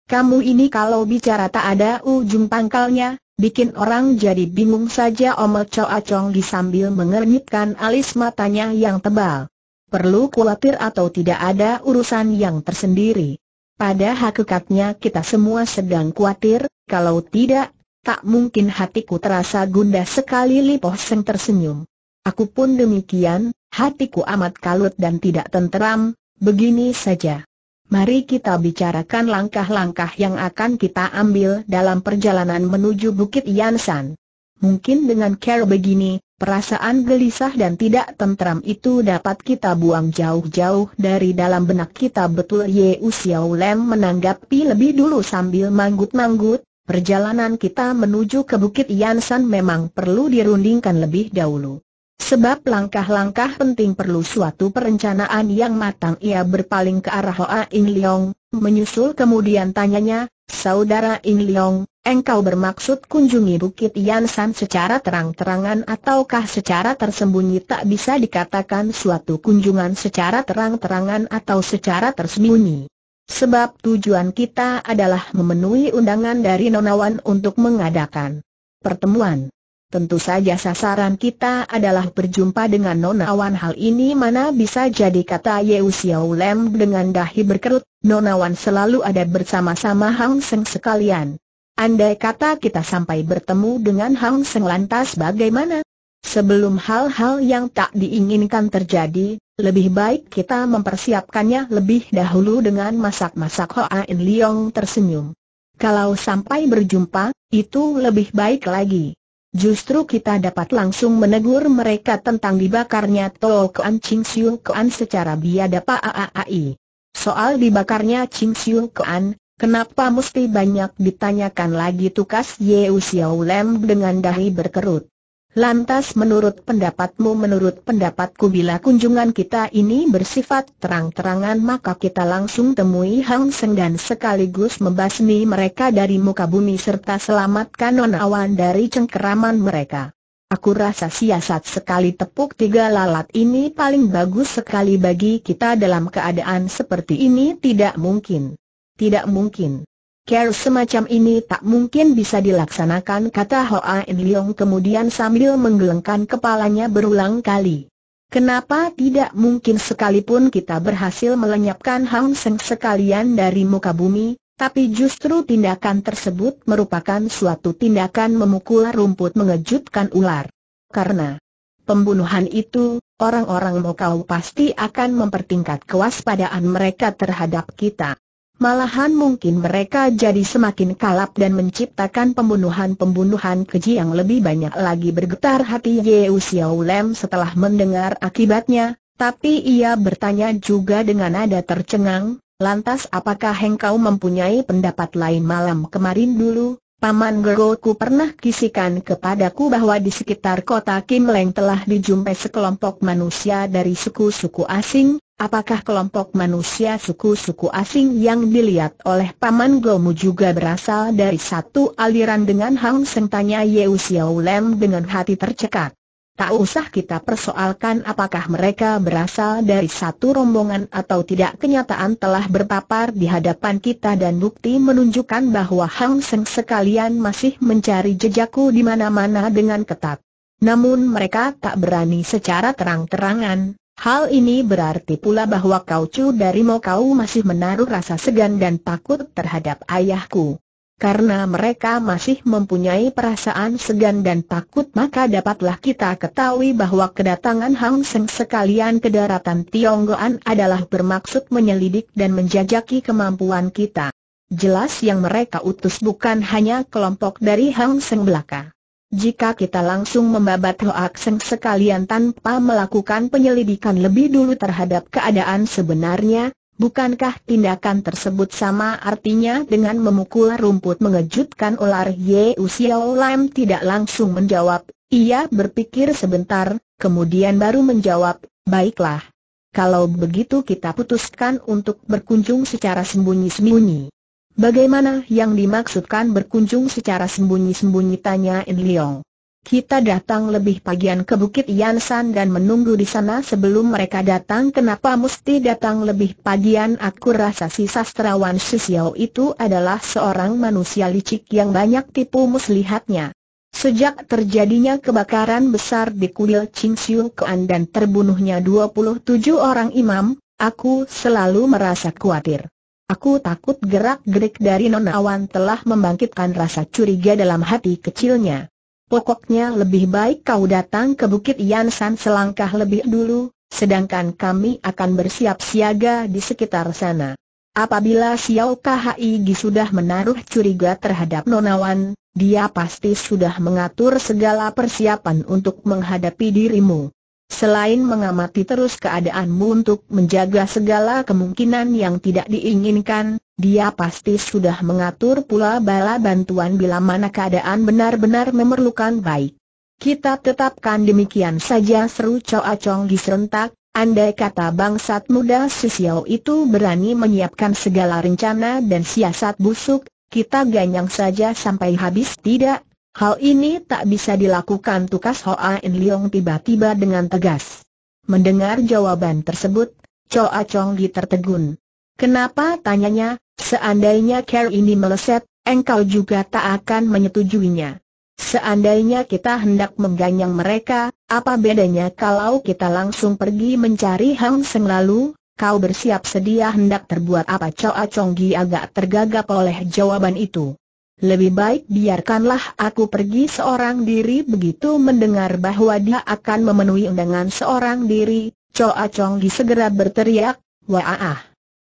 Kamu ini kalau bicara tak ada ujung pangkalnya, bikin orang jadi bingung saja Omel acong di sambil mengernyitkan alis matanya yang tebal. Perlu khawatir atau tidak ada urusan yang tersendiri. Pada hakikatnya kita semua sedang khawatir, kalau tidak, Tak mungkin hatiku terasa gundah sekali Lipoh Seng tersenyum. Aku pun demikian, hatiku amat kalut dan tidak tenteram, begini saja. Mari kita bicarakan langkah-langkah yang akan kita ambil dalam perjalanan menuju Bukit Yansan. Mungkin dengan care begini, perasaan gelisah dan tidak tenteram itu dapat kita buang jauh-jauh dari dalam benak kita betul Ye Usiao Lem menanggapi lebih dulu sambil manggut-manggut, perjalanan kita menuju ke Bukit Yansan memang perlu dirundingkan lebih dahulu. Sebab langkah-langkah penting perlu suatu perencanaan yang matang ia berpaling ke arah Hoa In Leong, menyusul kemudian tanyanya, Saudara In Leong, engkau bermaksud kunjungi Bukit Yansan secara terang-terangan ataukah secara tersembunyi tak bisa dikatakan suatu kunjungan secara terang-terangan atau secara tersembunyi? Sebab tujuan kita adalah memenuhi undangan dari Nonawan untuk mengadakan pertemuan. Tentu saja sasaran kita adalah berjumpa dengan Nonawan hal ini mana bisa jadi kata Yeu Xiao Lem dengan dahi berkerut, Nonawan selalu ada bersama-sama Hang Seng sekalian. Andai kata kita sampai bertemu dengan Hang Seng lantas bagaimana? Sebelum hal-hal yang tak diinginkan terjadi, lebih baik kita mempersiapkannya lebih dahulu dengan masak-masak Hoa In Liong tersenyum. Kalau sampai berjumpa, itu lebih baik lagi. Justru kita dapat langsung menegur mereka tentang dibakarnya Tao Kuan Ching Siu Kuan secara biadab AAAI. Soal dibakarnya Ching Siu Kuan, kenapa mesti banyak ditanyakan lagi tukas Yeu Xiao Lem dengan dahi berkerut. Lantas menurut pendapatmu menurut pendapatku bila kunjungan kita ini bersifat terang-terangan maka kita langsung temui Hang Seng dan sekaligus membasmi mereka dari muka bumi serta selamatkan non awan dari cengkeraman mereka. Aku rasa siasat sekali tepuk tiga lalat ini paling bagus sekali bagi kita dalam keadaan seperti ini tidak mungkin. Tidak mungkin. Care semacam ini tak mungkin bisa dilaksanakan kata Hoa En Leong kemudian sambil menggelengkan kepalanya berulang kali. Kenapa tidak mungkin sekalipun kita berhasil melenyapkan Hang Seng sekalian dari muka bumi, tapi justru tindakan tersebut merupakan suatu tindakan memukul rumput mengejutkan ular. Karena pembunuhan itu, orang-orang Mokau pasti akan mempertingkat kewaspadaan mereka terhadap kita. Malahan mungkin mereka jadi semakin kalap dan menciptakan pembunuhan-pembunuhan keji yang lebih banyak lagi bergetar hati Yeu Xiao Lem setelah mendengar akibatnya, tapi ia bertanya juga dengan nada tercengang, lantas apakah engkau mempunyai pendapat lain malam kemarin dulu, Paman Geroku pernah kisikan kepadaku bahwa di sekitar kota Kim Leng telah dijumpai sekelompok manusia dari suku-suku asing. Apakah kelompok manusia suku-suku asing yang dilihat oleh Paman Gomu juga berasal dari satu aliran dengan Hang Seng? Tanya Yeu Xiao Lem dengan hati tercekat. Tak usah kita persoalkan apakah mereka berasal dari satu rombongan atau tidak kenyataan telah berpapar di hadapan kita dan bukti menunjukkan bahwa Hang Seng sekalian masih mencari jejakku di mana-mana dengan ketat. Namun mereka tak berani secara terang-terangan. Hal ini berarti pula bahwa kau cu dari mau kau masih menaruh rasa segan dan takut terhadap ayahku karena mereka masih mempunyai perasaan segan dan takut maka dapatlah kita ketahui bahwa kedatangan Hang Seng sekalian ke daratan Tionggoan adalah bermaksud menyelidik dan menjajaki kemampuan kita. Jelas yang mereka utus bukan hanya kelompok dari Hang Seng belaka. Jika kita langsung membabat Hoak Seng sekalian tanpa melakukan penyelidikan lebih dulu terhadap keadaan sebenarnya, Bukankah tindakan tersebut sama artinya dengan memukul rumput mengejutkan ular Ye Usiao Lam tidak langsung menjawab, ia berpikir sebentar, kemudian baru menjawab, baiklah. Kalau begitu kita putuskan untuk berkunjung secara sembunyi-sembunyi. Bagaimana yang dimaksudkan berkunjung secara sembunyi-sembunyi tanya In Leong. Kita datang lebih pagian ke Bukit Yansan dan menunggu di sana sebelum mereka datang Kenapa mesti datang lebih pagian Aku rasa si sastrawan Sisiau itu adalah seorang manusia licik yang banyak tipu muslihatnya Sejak terjadinya kebakaran besar di kuil Ching Siu Kuan dan terbunuhnya 27 orang imam, aku selalu merasa khawatir Aku takut gerak-gerik dari Wan telah membangkitkan rasa curiga dalam hati kecilnya Pokoknya lebih baik kau datang ke Bukit Yansan selangkah lebih dulu, sedangkan kami akan bersiap siaga di sekitar sana. Apabila Xiao KHI sudah menaruh curiga terhadap Nonawan, dia pasti sudah mengatur segala persiapan untuk menghadapi dirimu. Selain mengamati terus keadaanmu untuk menjaga segala kemungkinan yang tidak diinginkan, dia pasti sudah mengatur pula bala bantuan bila mana keadaan benar-benar memerlukan baik. Kita tetapkan demikian saja seru Choa Chong serentak. andai kata bangsat muda Xiao itu berani menyiapkan segala rencana dan siasat busuk, kita ganyang saja sampai habis tidak. Hal ini tak bisa dilakukan tukas Hoa In Leong tiba-tiba dengan tegas. Mendengar jawaban tersebut, Choa Chong tertegun. Kenapa tanyanya, seandainya care ini meleset, engkau juga tak akan menyetujuinya. Seandainya kita hendak mengganyang mereka, apa bedanya kalau kita langsung pergi mencari Hang Seng lalu, kau bersiap sedia hendak terbuat apa Choa Chong Gi agak tergagap oleh jawaban itu. Lebih baik biarkanlah aku pergi seorang diri begitu mendengar bahwa dia akan memenuhi undangan seorang diri, Choa Chong Gi segera berteriak, Wah ah! ah.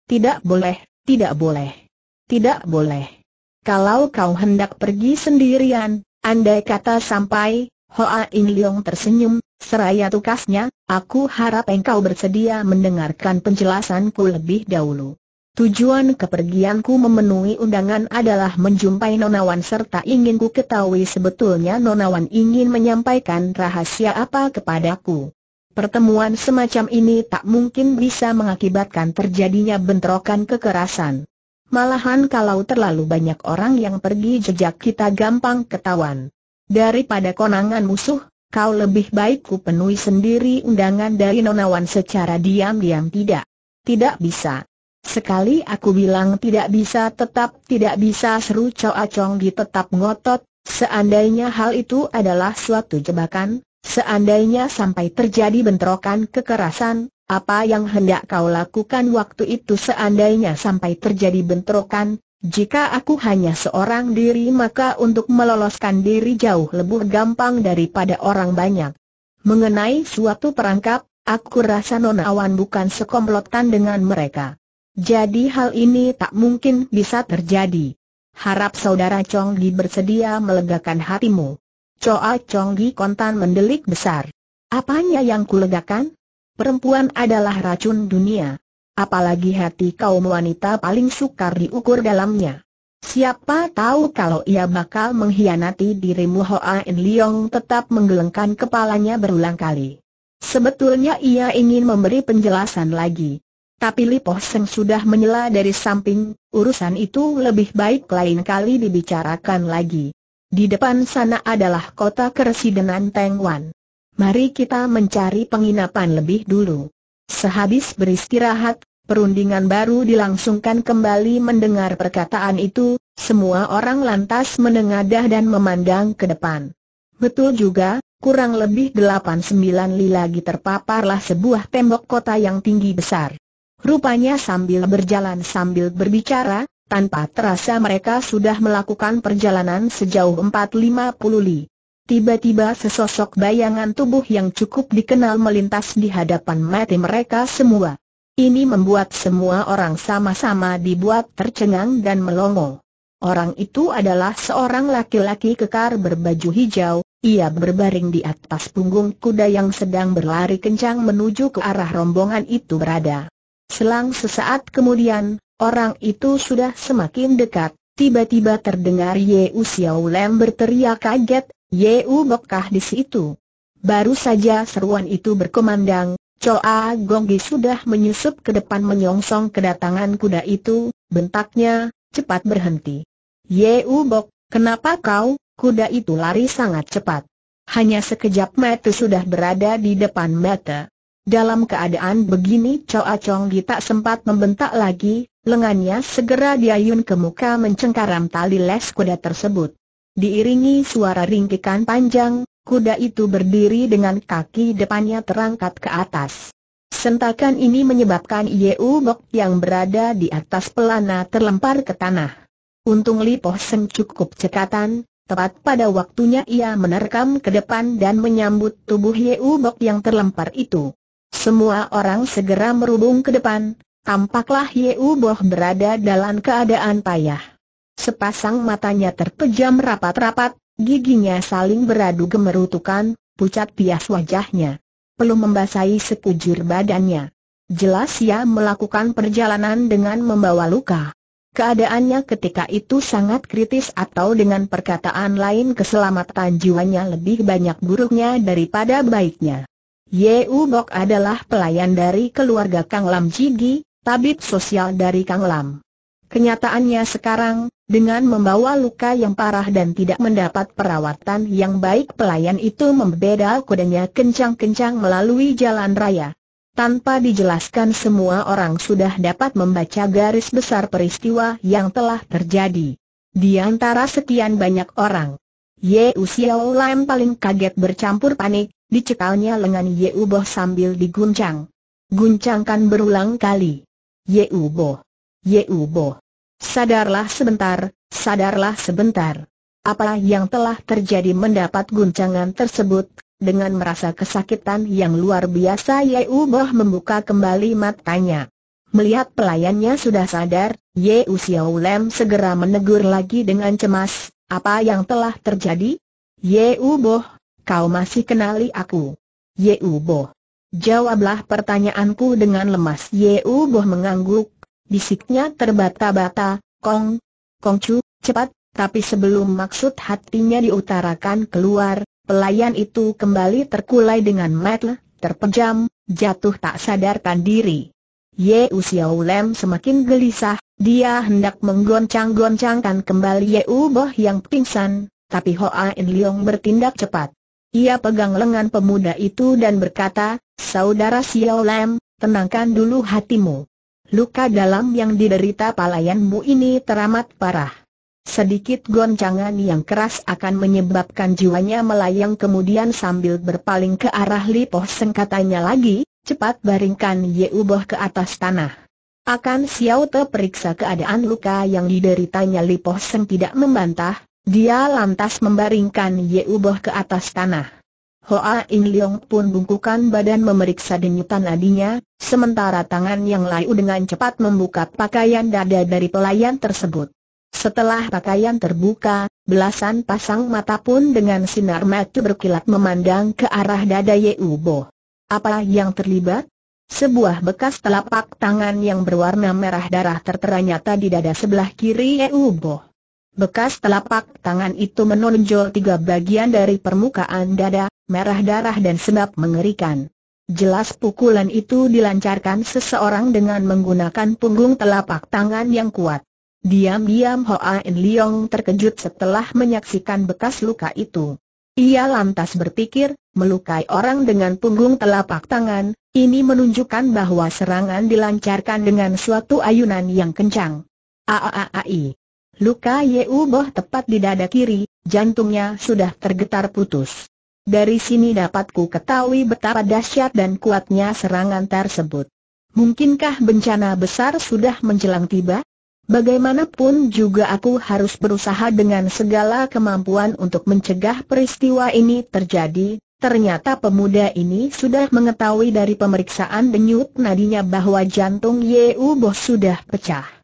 Tidak boleh, tidak boleh. Tidak boleh. Kalau kau hendak pergi sendirian, andai kata sampai, Hoa In Leong tersenyum, seraya tukasnya, aku harap engkau bersedia mendengarkan penjelasanku lebih dahulu. Tujuan kepergianku memenuhi undangan adalah menjumpai Nonawan serta ingin ku ketahui sebetulnya Nonawan ingin menyampaikan rahasia apa kepadaku. Pertemuan semacam ini tak mungkin bisa mengakibatkan terjadinya bentrokan kekerasan. Malahan kalau terlalu banyak orang yang pergi jejak kita gampang ketahuan. Daripada konangan musuh, kau lebih baik ku penuhi sendiri undangan dari nonawan secara diam-diam tidak. Tidak bisa. Sekali aku bilang tidak bisa tetap tidak bisa seru Choa acong di tetap ngotot, seandainya hal itu adalah suatu jebakan, Seandainya sampai terjadi bentrokan kekerasan, apa yang hendak kau lakukan waktu itu seandainya sampai terjadi bentrokan, jika aku hanya seorang diri maka untuk meloloskan diri jauh lebih gampang daripada orang banyak. Mengenai suatu perangkap, aku rasa Nona Awan bukan sekomplotan dengan mereka. Jadi hal ini tak mungkin bisa terjadi. Harap saudara Chong Li bersedia melegakan hatimu. Choa Chong kontan mendelik besar. Apanya yang kulegakan? Perempuan adalah racun dunia. Apalagi hati kaum wanita paling sukar diukur dalamnya. Siapa tahu kalau ia bakal mengkhianati dirimu Hoa In Leong tetap menggelengkan kepalanya berulang kali. Sebetulnya ia ingin memberi penjelasan lagi. Tapi Lipoh Seng sudah menyela dari samping, urusan itu lebih baik lain kali dibicarakan lagi. Di depan sana adalah kota keresidenan Tengwan. Mari kita mencari penginapan lebih dulu. Sehabis beristirahat, perundingan baru dilangsungkan kembali mendengar perkataan itu, semua orang lantas menengadah dan memandang ke depan. Betul juga, kurang lebih 8-9 li lagi terpaparlah sebuah tembok kota yang tinggi besar. Rupanya sambil berjalan sambil berbicara, tanpa terasa mereka sudah melakukan perjalanan sejauh 450 li. Tiba-tiba sesosok bayangan tubuh yang cukup dikenal melintas di hadapan mati mereka semua. Ini membuat semua orang sama-sama dibuat tercengang dan melongo. Orang itu adalah seorang laki-laki kekar berbaju hijau, ia berbaring di atas punggung kuda yang sedang berlari kencang menuju ke arah rombongan itu berada. Selang sesaat kemudian, Orang itu sudah semakin dekat, tiba-tiba terdengar U Xiao Lem berteriak kaget, Yeu Bokkah di situ. Baru saja seruan itu berkemandang, Choa Gonggi sudah menyusup ke depan menyongsong kedatangan kuda itu, bentaknya, cepat berhenti. U Bok, kenapa kau, kuda itu lari sangat cepat. Hanya sekejap mata sudah berada di depan mata. Dalam keadaan begini Choa Chong Gi tak sempat membentak lagi, lengannya segera diayun ke muka mencengkaram tali les kuda tersebut. Diiringi suara ringkikan panjang, kuda itu berdiri dengan kaki depannya terangkat ke atas. Sentakan ini menyebabkan Yeu Bok yang berada di atas pelana terlempar ke tanah. Untung Po Seng cukup cekatan, Tepat pada waktunya ia menerkam ke depan dan menyambut tubuh Yeu Bok yang terlempar itu. Semua orang segera merubung ke depan, tampaklah Yeu Boh berada dalam keadaan payah. Sepasang matanya terpejam rapat-rapat, giginya saling beradu gemerutukan, pucat pias wajahnya. Peluh membasahi sekujur badannya. Jelas ia melakukan perjalanan dengan membawa luka. Keadaannya ketika itu sangat kritis atau dengan perkataan lain keselamatan jiwanya lebih banyak buruknya daripada baiknya. Ye U adalah pelayan dari keluarga Kang Lam Jigi, tabib sosial dari Kang Lam. Kenyataannya sekarang, dengan membawa luka yang parah dan tidak mendapat perawatan yang baik pelayan itu membeda kudanya kencang-kencang melalui jalan raya. Tanpa dijelaskan semua orang sudah dapat membaca garis besar peristiwa yang telah terjadi. Di antara sekian banyak orang, Ye Usiao Lam paling kaget bercampur panik, Dicekalnya lengan Yeuboh sambil diguncang. Guncangkan berulang kali. Yeuboh. Yeuboh. Sadarlah sebentar, sadarlah sebentar. Apa yang telah terjadi mendapat guncangan tersebut, dengan merasa kesakitan yang luar biasa Yeuboh membuka kembali matanya. Melihat pelayannya sudah sadar, Yeu Xiao Lem segera menegur lagi dengan cemas, apa yang telah terjadi? Yeu Boh, kau masih kenali aku? Ye Uboh. Jawablah pertanyaanku dengan lemas Ye Uboh mengangguk, bisiknya terbata-bata, Kong, Kong Chu, cepat, tapi sebelum maksud hatinya diutarakan keluar, pelayan itu kembali terkulai dengan metel, terpejam, jatuh tak sadarkan diri. Ye Xiao Lem semakin gelisah, dia hendak menggoncang-goncangkan kembali Ye Uboh yang pingsan, tapi Hoa In Leong bertindak cepat. Ia pegang lengan pemuda itu dan berkata, Saudara Xiao Lam, tenangkan dulu hatimu. Luka dalam yang diderita palayanmu ini teramat parah. Sedikit goncangan yang keras akan menyebabkan jiwanya melayang kemudian sambil berpaling ke arah Lipoh Seng katanya lagi, cepat baringkan Ye Boh ke atas tanah. Akan Xiao Te periksa keadaan luka yang dideritanya Lipoh Seng tidak membantah, dia lantas membaringkan Yeuboh ke atas tanah. Hoa In Leong pun bungkukan badan memeriksa denyutan nadinya, sementara tangan yang layu dengan cepat membuka pakaian dada dari pelayan tersebut. Setelah pakaian terbuka, belasan pasang mata pun dengan sinar mata berkilat memandang ke arah dada Yeuboh. Apa yang terlibat? Sebuah bekas telapak tangan yang berwarna merah darah tertera nyata di dada sebelah kiri Yeuboh. Bekas telapak tangan itu menonjol tiga bagian dari permukaan dada, merah darah dan sebab mengerikan. Jelas pukulan itu dilancarkan seseorang dengan menggunakan punggung telapak tangan yang kuat. Diam-diam Hoa In Leong terkejut setelah menyaksikan bekas luka itu. Ia lantas berpikir, melukai orang dengan punggung telapak tangan, ini menunjukkan bahwa serangan dilancarkan dengan suatu ayunan yang kencang. Aaai. Luka Yeu Boh tepat di dada kiri, jantungnya sudah tergetar putus. Dari sini dapatku ketahui betapa dahsyat dan kuatnya serangan tersebut. Mungkinkah bencana besar sudah menjelang tiba? Bagaimanapun juga aku harus berusaha dengan segala kemampuan untuk mencegah peristiwa ini terjadi. Ternyata pemuda ini sudah mengetahui dari pemeriksaan denyut nadinya bahwa jantung Yeu Boh sudah pecah.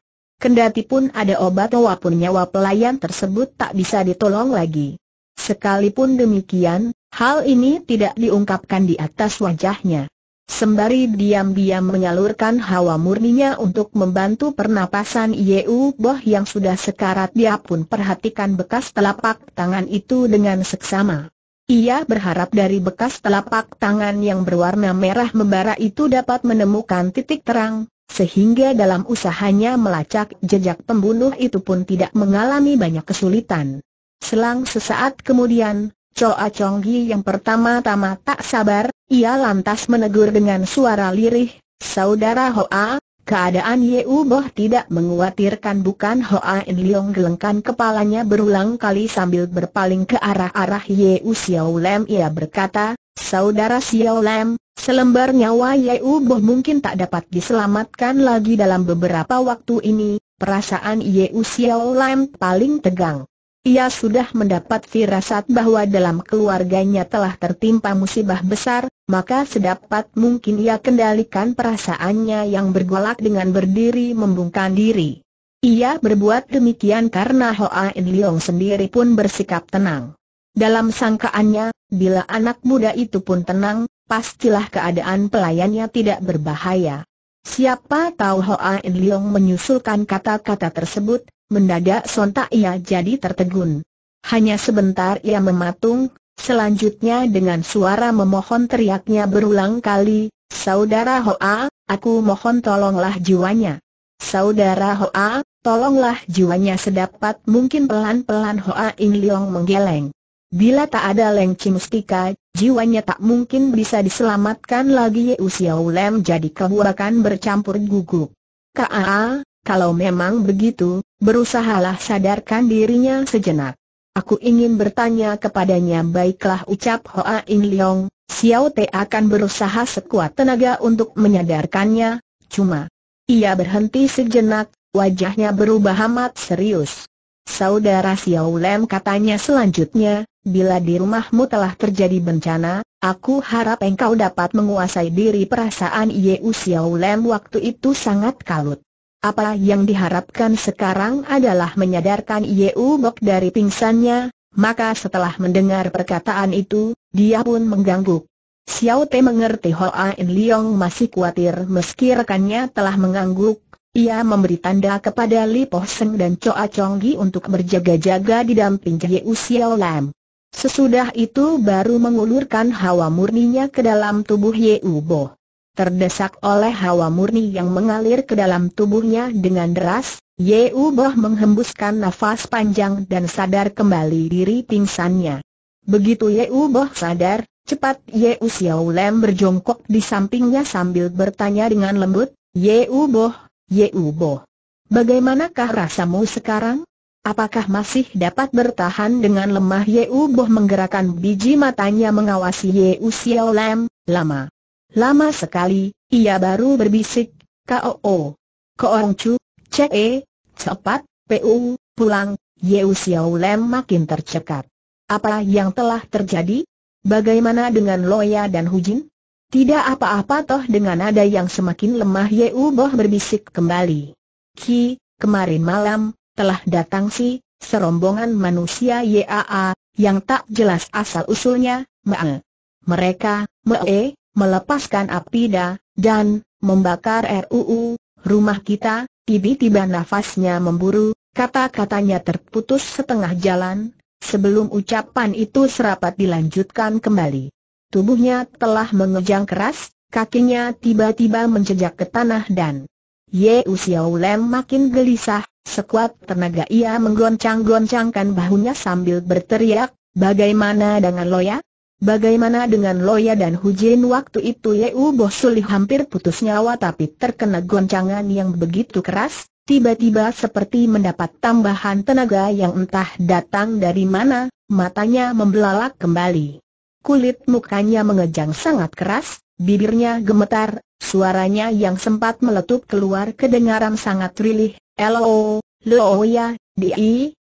Kendati pun ada obat wapun nyawa pelayan tersebut tak bisa ditolong lagi. Sekalipun demikian, hal ini tidak diungkapkan di atas wajahnya. Sembari diam-diam menyalurkan hawa murninya untuk membantu pernapasan Yeu Boh yang sudah sekarat dia pun perhatikan bekas telapak tangan itu dengan seksama. Ia berharap dari bekas telapak tangan yang berwarna merah membara itu dapat menemukan titik terang, sehingga dalam usahanya melacak jejak pembunuh itu pun tidak mengalami banyak kesulitan. Selang sesaat kemudian, Choa Chong Gi yang pertama-tama tak sabar, ia lantas menegur dengan suara lirih, Saudara Hoa, keadaan Yeu Boh tidak menguatirkan bukan Hoa In Leong gelengkan kepalanya berulang kali sambil berpaling ke arah-arah Ye U Xiao Lem ia berkata, Saudara Xiao Lam, selembar nyawa U Bo mungkin tak dapat diselamatkan lagi dalam beberapa waktu ini, perasaan U Xiao Lam paling tegang. Ia sudah mendapat firasat bahwa dalam keluarganya telah tertimpa musibah besar, maka sedapat mungkin ia kendalikan perasaannya yang bergolak dengan berdiri membungkam diri. Ia berbuat demikian karena Hoa In Leong sendiri pun bersikap tenang. Dalam sangkaannya, bila anak muda itu pun tenang, pastilah keadaan pelayannya tidak berbahaya. Siapa tahu Hoa In Leong menyusulkan kata-kata tersebut, mendadak sontak ia jadi tertegun. Hanya sebentar ia mematung, selanjutnya dengan suara memohon teriaknya berulang kali, Saudara Hoa, aku mohon tolonglah jiwanya. Saudara Hoa, tolonglah jiwanya sedapat mungkin pelan-pelan Hoa In Leong menggeleng. Bila tak ada Leng Chi Mustika, jiwanya tak mungkin bisa diselamatkan lagi Yeu Xiao jadi kebuakan bercampur gugup. Kaa, kalau memang begitu, berusahalah sadarkan dirinya sejenak. Aku ingin bertanya kepadanya baiklah ucap Hoa In Leong, Xiao Te akan berusaha sekuat tenaga untuk menyadarkannya, cuma ia berhenti sejenak, wajahnya berubah amat serius. Saudara Xiao Lem katanya selanjutnya, Bila di rumahmu telah terjadi bencana, aku harap engkau dapat menguasai diri perasaan Ye Xiao Lem waktu itu sangat kalut. Apa yang diharapkan sekarang adalah menyadarkan Ye Bok dari pingsannya, maka setelah mendengar perkataan itu, dia pun mengangguk. Xiao Te mengerti Hoa In Liong masih khawatir meski rekannya telah mengangguk, ia memberi tanda kepada Li Po Seng dan Choa Chong Gi untuk berjaga-jaga di damping Jie Xiao Lam. Sesudah itu baru mengulurkan hawa murninya ke dalam tubuh Ye Ubo. Terdesak oleh hawa murni yang mengalir ke dalam tubuhnya dengan deras, Ye Ubo menghembuskan nafas panjang dan sadar kembali diri pingsannya. Begitu Ye Ubo sadar, cepat Ye Xiao Lem berjongkok di sampingnya sambil bertanya dengan lembut, Ye Ubo, Ye Ubo, bagaimanakah rasamu sekarang? Apakah masih dapat bertahan dengan lemah U Boh menggerakkan biji matanya mengawasi U Xiao Lam, lama. Lama sekali, ia baru berbisik, K.O.O. Koong Chu, C.E., cepat, P.U., pulang, U Xiao Lam makin tercekat. Apa yang telah terjadi? Bagaimana dengan Loya dan Hujin? Tidak apa-apa toh dengan nada yang semakin lemah U Boh berbisik kembali. Ki, kemarin malam, telah datang si, serombongan manusia YAA, yang tak jelas asal-usulnya, Mae. Mereka, Mae, melepaskan Apida, dan membakar RUU, rumah kita, tiba-tiba nafasnya memburu, kata-katanya terputus setengah jalan, sebelum ucapan itu serapat dilanjutkan kembali. Tubuhnya telah mengejang keras, kakinya tiba-tiba menjejak ke tanah dan Ye Usiaulem makin gelisah, Sekuat tenaga ia menggoncang-goncangkan bahunya sambil berteriak, bagaimana dengan Loya? Bagaimana dengan Loya dan Hujin waktu itu Yeu Bo Suli hampir putus nyawa tapi terkena goncangan yang begitu keras, tiba-tiba seperti mendapat tambahan tenaga yang entah datang dari mana, matanya membelalak kembali. Kulit mukanya mengejang sangat keras, bibirnya gemetar, Suaranya yang sempat meletup keluar kedengaran sangat rilih, Lo, lo ya, di,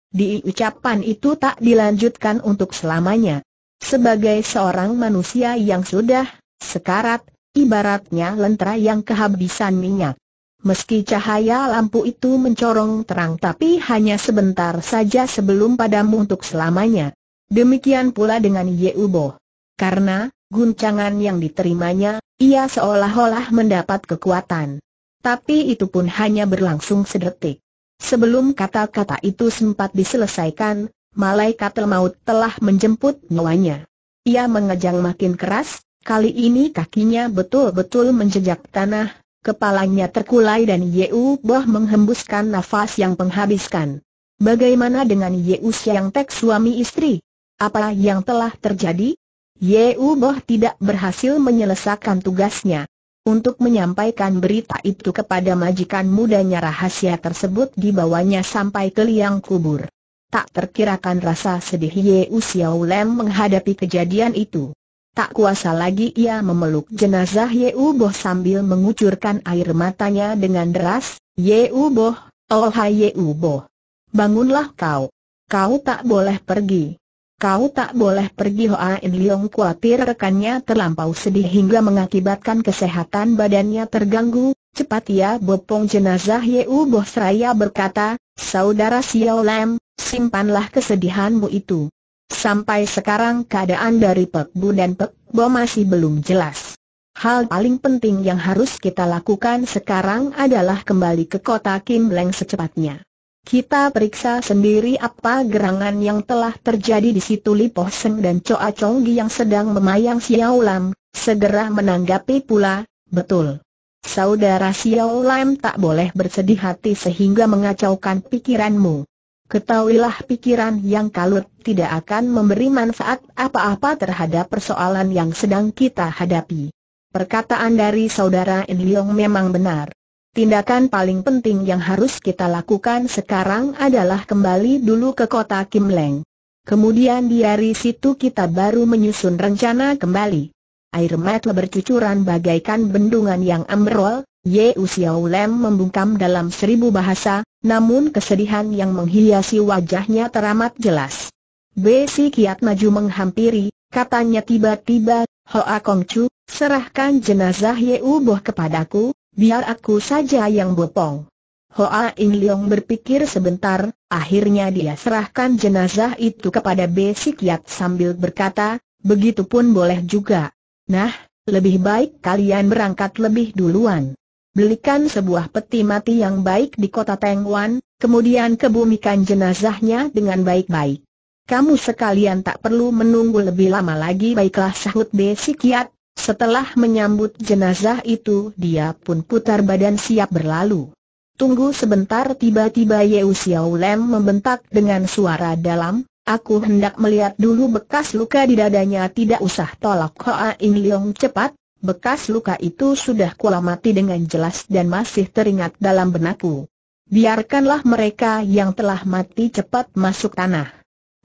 di ucapan itu tak dilanjutkan untuk selamanya. Sebagai seorang manusia yang sudah sekarat, ibaratnya lentera yang kehabisan minyak. Meski cahaya lampu itu mencorong terang tapi hanya sebentar saja sebelum padam untuk selamanya. Demikian pula dengan Yeubo. Karena, Guncangan yang diterimanya, ia seolah-olah mendapat kekuatan. Tapi itu pun hanya berlangsung sedetik. Sebelum kata-kata itu sempat diselesaikan, malaikat maut telah menjemput nyawanya. Ia mengejang makin keras, kali ini kakinya betul-betul menjejak tanah, kepalanya terkulai dan Yeu Boh menghembuskan nafas yang penghabiskan. Bagaimana dengan Yeu Siang Tek suami istri? Apa yang telah terjadi? U Boh tidak berhasil menyelesaikan tugasnya. Untuk menyampaikan berita itu kepada majikan mudanya rahasia tersebut dibawanya sampai ke liang kubur. Tak terkirakan rasa sedih U Xiao Lem menghadapi kejadian itu. Tak kuasa lagi ia memeluk jenazah U Boh sambil mengucurkan air matanya dengan deras, U Boh, oh hai U Boh. Bangunlah kau. Kau tak boleh pergi. Kau tak boleh pergi Hoa In Leong khawatir rekannya terlampau sedih hingga mengakibatkan kesehatan badannya terganggu. Cepat ia bopong jenazah Yeu Boh Seraya berkata, Saudara Xiao Lam, simpanlah kesedihanmu itu. Sampai sekarang keadaan dari Pek Bu dan Pek Bo masih belum jelas. Hal paling penting yang harus kita lakukan sekarang adalah kembali ke kota Kim Leng secepatnya. Kita periksa sendiri apa gerangan yang telah terjadi di situ Li Po Seng dan Choa Chong Gi yang sedang memayang Xiao Lam, segera menanggapi pula, betul. Saudara Xiao Lam tak boleh bersedih hati sehingga mengacaukan pikiranmu. Ketahuilah pikiran yang kalut tidak akan memberi manfaat apa-apa terhadap persoalan yang sedang kita hadapi. Perkataan dari saudara In Leong memang benar. Tindakan paling penting yang harus kita lakukan sekarang adalah kembali dulu ke kota Kim Leng. Kemudian di hari situ kita baru menyusun rencana kembali. Air mata bercucuran bagaikan bendungan yang ambrol, Ye Usiao Lem membungkam dalam seribu bahasa, namun kesedihan yang menghiasi wajahnya teramat jelas. Besi kiat maju menghampiri, katanya tiba-tiba, Hoa Chu, serahkan jenazah Ye Uboh kepadaku, biar aku saja yang bopong. Hoa In Leong berpikir sebentar, akhirnya dia serahkan jenazah itu kepada Besi Kiat sambil berkata, begitupun boleh juga. Nah, lebih baik kalian berangkat lebih duluan. Belikan sebuah peti mati yang baik di kota Tengwan, kemudian kebumikan jenazahnya dengan baik-baik. Kamu sekalian tak perlu menunggu lebih lama lagi baiklah sahut Besi Kiat, setelah menyambut jenazah itu dia pun putar badan siap berlalu. Tunggu sebentar tiba-tiba Yeu Xiao Lem membentak dengan suara dalam, aku hendak melihat dulu bekas luka di dadanya tidak usah tolak Hoa In Leong cepat, bekas luka itu sudah kulamati dengan jelas dan masih teringat dalam benakku. Biarkanlah mereka yang telah mati cepat masuk tanah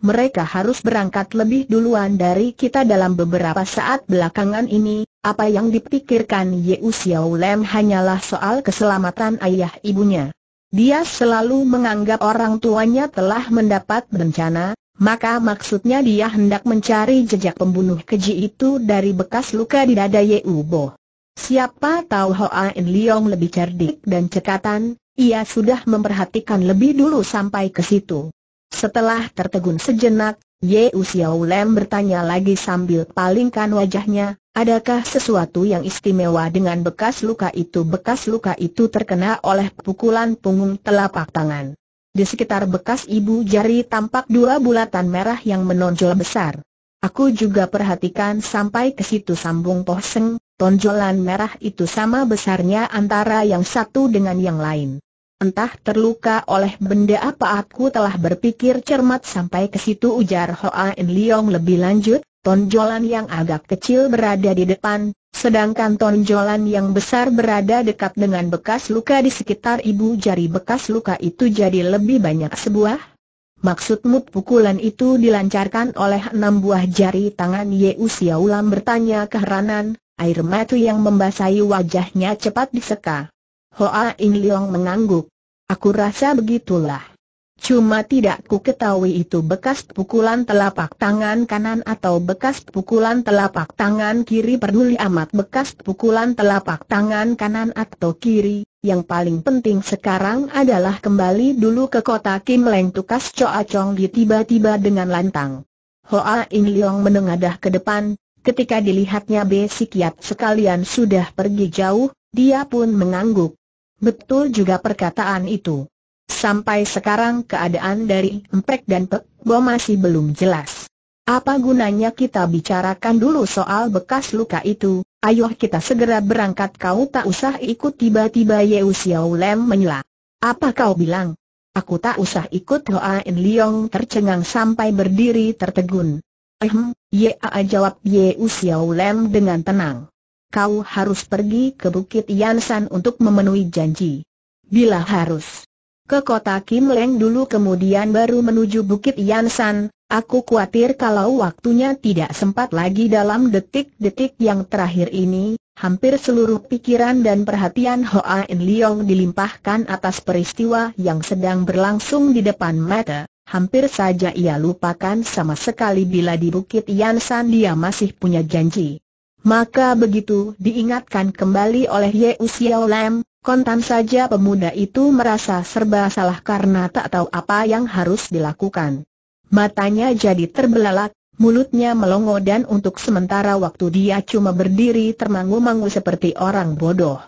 mereka harus berangkat lebih duluan dari kita dalam beberapa saat belakangan ini, apa yang dipikirkan Yu Xiao Lem hanyalah soal keselamatan ayah ibunya. Dia selalu menganggap orang tuanya telah mendapat bencana, maka maksudnya dia hendak mencari jejak pembunuh keji itu dari bekas luka di dada Yu Bo. Siapa tahu Hoa In Leong lebih cerdik dan cekatan, ia sudah memperhatikan lebih dulu sampai ke situ. Setelah tertegun sejenak, Ye Usiao Lem bertanya lagi sambil palingkan wajahnya, adakah sesuatu yang istimewa dengan bekas luka itu? Bekas luka itu terkena oleh pukulan punggung telapak tangan. Di sekitar bekas ibu jari tampak dua bulatan merah yang menonjol besar. Aku juga perhatikan sampai ke situ sambung Toh Seng, tonjolan merah itu sama besarnya antara yang satu dengan yang lain entah terluka oleh benda apa aku telah berpikir cermat sampai ke situ ujar Hoa In Leong lebih lanjut, tonjolan yang agak kecil berada di depan, sedangkan tonjolan yang besar berada dekat dengan bekas luka di sekitar ibu jari bekas luka itu jadi lebih banyak sebuah Maksudmu pukulan itu dilancarkan oleh enam buah jari tangan Ye Xiaolam bertanya keheranan, air mata yang membasahi wajahnya cepat diseka. Hoa In Leong mengangguk. Aku rasa begitulah. Cuma tidak ku ketahui itu bekas pukulan telapak tangan kanan atau bekas pukulan telapak tangan kiri peduli amat bekas pukulan telapak tangan kanan atau kiri, yang paling penting sekarang adalah kembali dulu ke kota Kim Leng Tukas Choa Chong di tiba-tiba dengan lantang. Hoa In Leong menengadah ke depan, Ketika dilihatnya Besi Kiat sekalian sudah pergi jauh, dia pun mengangguk. Betul juga perkataan itu. Sampai sekarang keadaan dari Empek dan Pek Bo masih belum jelas. Apa gunanya kita bicarakan dulu soal bekas luka itu, ayo kita segera berangkat kau tak usah ikut tiba-tiba Yeu Xiao Lem menyela. Apa kau bilang? Aku tak usah ikut Hoa In Liang tercengang sampai berdiri tertegun. Eh, ya. jawab Yeu Xiao Lem dengan tenang kau harus pergi ke Bukit Yansan untuk memenuhi janji. Bila harus ke kota Kim Leng dulu kemudian baru menuju Bukit Yansan, aku khawatir kalau waktunya tidak sempat lagi dalam detik-detik yang terakhir ini, hampir seluruh pikiran dan perhatian Hoa In Leong dilimpahkan atas peristiwa yang sedang berlangsung di depan mata. Hampir saja ia lupakan sama sekali bila di Bukit Yansan dia masih punya janji. Maka begitu diingatkan kembali oleh Ye Usiao Lam, kontan saja pemuda itu merasa serba salah karena tak tahu apa yang harus dilakukan. Matanya jadi terbelalak, mulutnya melongo dan untuk sementara waktu dia cuma berdiri termangu-mangu seperti orang bodoh.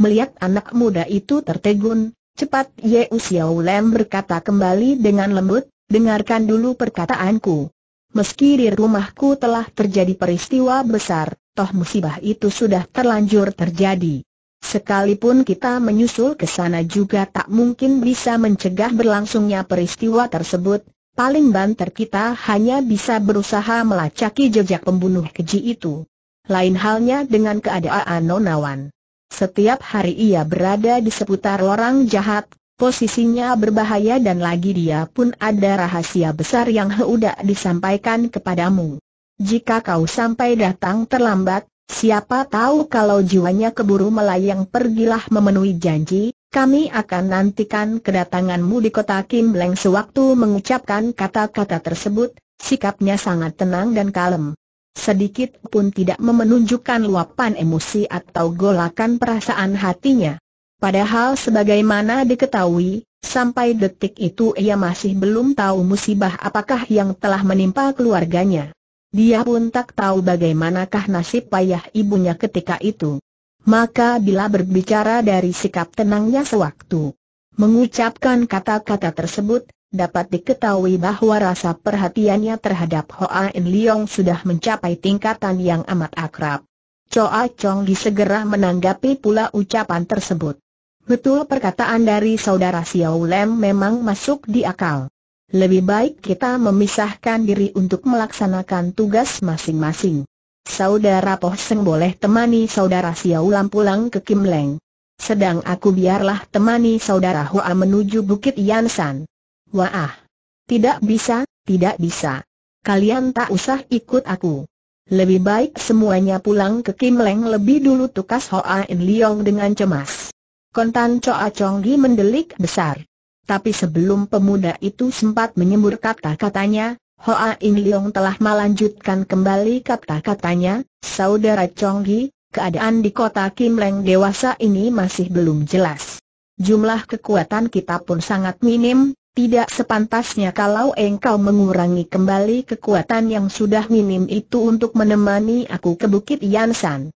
Melihat anak muda itu tertegun, cepat Ye Usiao Lam berkata kembali dengan lembut, dengarkan dulu perkataanku. Meski di rumahku telah terjadi peristiwa besar, toh musibah itu sudah terlanjur terjadi. Sekalipun kita menyusul ke sana juga tak mungkin bisa mencegah berlangsungnya peristiwa tersebut, paling banter kita hanya bisa berusaha melacaki jejak pembunuh keji itu. Lain halnya dengan keadaan Nonawan. Setiap hari ia berada di seputar orang jahat, posisinya berbahaya dan lagi dia pun ada rahasia besar yang hendak disampaikan kepadamu. Jika kau sampai datang terlambat, siapa tahu kalau jiwanya keburu melayang pergilah memenuhi janji, kami akan nantikan kedatanganmu di kota Kim Leng sewaktu mengucapkan kata-kata tersebut, sikapnya sangat tenang dan kalem. Sedikit pun tidak memenunjukkan luapan emosi atau golakan perasaan hatinya. Padahal sebagaimana diketahui, sampai detik itu ia masih belum tahu musibah apakah yang telah menimpa keluarganya. Dia pun tak tahu bagaimanakah nasib payah ibunya ketika itu. Maka bila berbicara dari sikap tenangnya sewaktu mengucapkan kata-kata tersebut, dapat diketahui bahwa rasa perhatiannya terhadap Hoa En Leong sudah mencapai tingkatan yang amat akrab. Choa Chong disegera menanggapi pula ucapan tersebut. Betul perkataan dari saudara Xiao Lem memang masuk di akal. Lebih baik kita memisahkan diri untuk melaksanakan tugas masing-masing. Saudara Poh Seng boleh temani saudara Xiao Lam pulang ke Kim Leng. Sedang aku biarlah temani saudara Hua menuju Bukit Yansan. Wah, tidak bisa, tidak bisa. Kalian tak usah ikut aku. Lebih baik semuanya pulang ke Kim Leng lebih dulu tukas Hoa In Liong dengan cemas. Kontan Choa Chong Gi mendelik besar. Tapi sebelum pemuda itu sempat menyembur kata-katanya, Hoa In Leong telah melanjutkan kembali kata-katanya, Saudara Chong Chonggi, keadaan di kota Kim Leng dewasa ini masih belum jelas. Jumlah kekuatan kita pun sangat minim, tidak sepantasnya kalau engkau mengurangi kembali kekuatan yang sudah minim itu untuk menemani aku ke Bukit Yansan.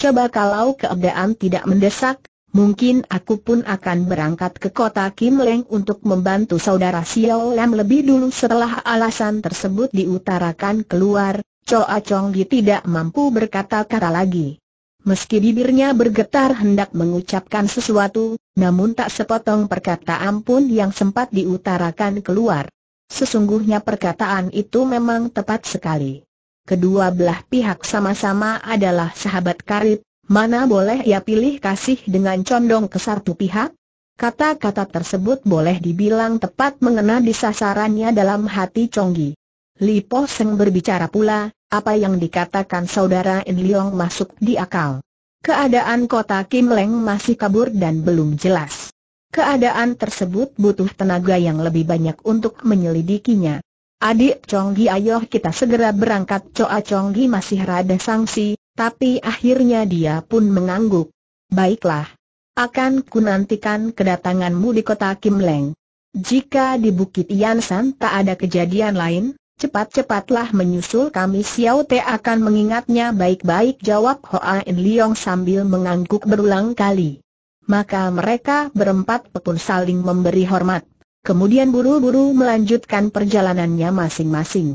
Coba kalau keadaan tidak mendesak, mungkin aku pun akan berangkat ke kota Kim Leng untuk membantu saudara Xiao Lam lebih dulu setelah alasan tersebut diutarakan keluar, Choa Chong Gi tidak mampu berkata-kata lagi. Meski bibirnya bergetar hendak mengucapkan sesuatu, namun tak sepotong perkataan pun yang sempat diutarakan keluar. Sesungguhnya perkataan itu memang tepat sekali. Kedua belah pihak sama-sama adalah sahabat karib, Mana boleh ia pilih kasih dengan condong ke satu pihak? Kata-kata tersebut boleh dibilang tepat mengena di sasarannya dalam hati Chonggi. Li Po Seng berbicara pula, apa yang dikatakan saudara In Leong masuk di akal. Keadaan kota Kim Leng masih kabur dan belum jelas. Keadaan tersebut butuh tenaga yang lebih banyak untuk menyelidikinya. Adik Chonggi ayo kita segera berangkat Coa Chonggi masih rada sangsi, tapi akhirnya dia pun mengangguk. Baiklah. Akan kunantikan kedatanganmu di kota Kim Leng. Jika di Bukit Yansan tak ada kejadian lain, cepat-cepatlah menyusul kami Xiao Te akan mengingatnya baik-baik jawab Hoa In Liang sambil mengangguk berulang kali. Maka mereka berempat pun saling memberi hormat. Kemudian buru-buru melanjutkan perjalanannya masing-masing.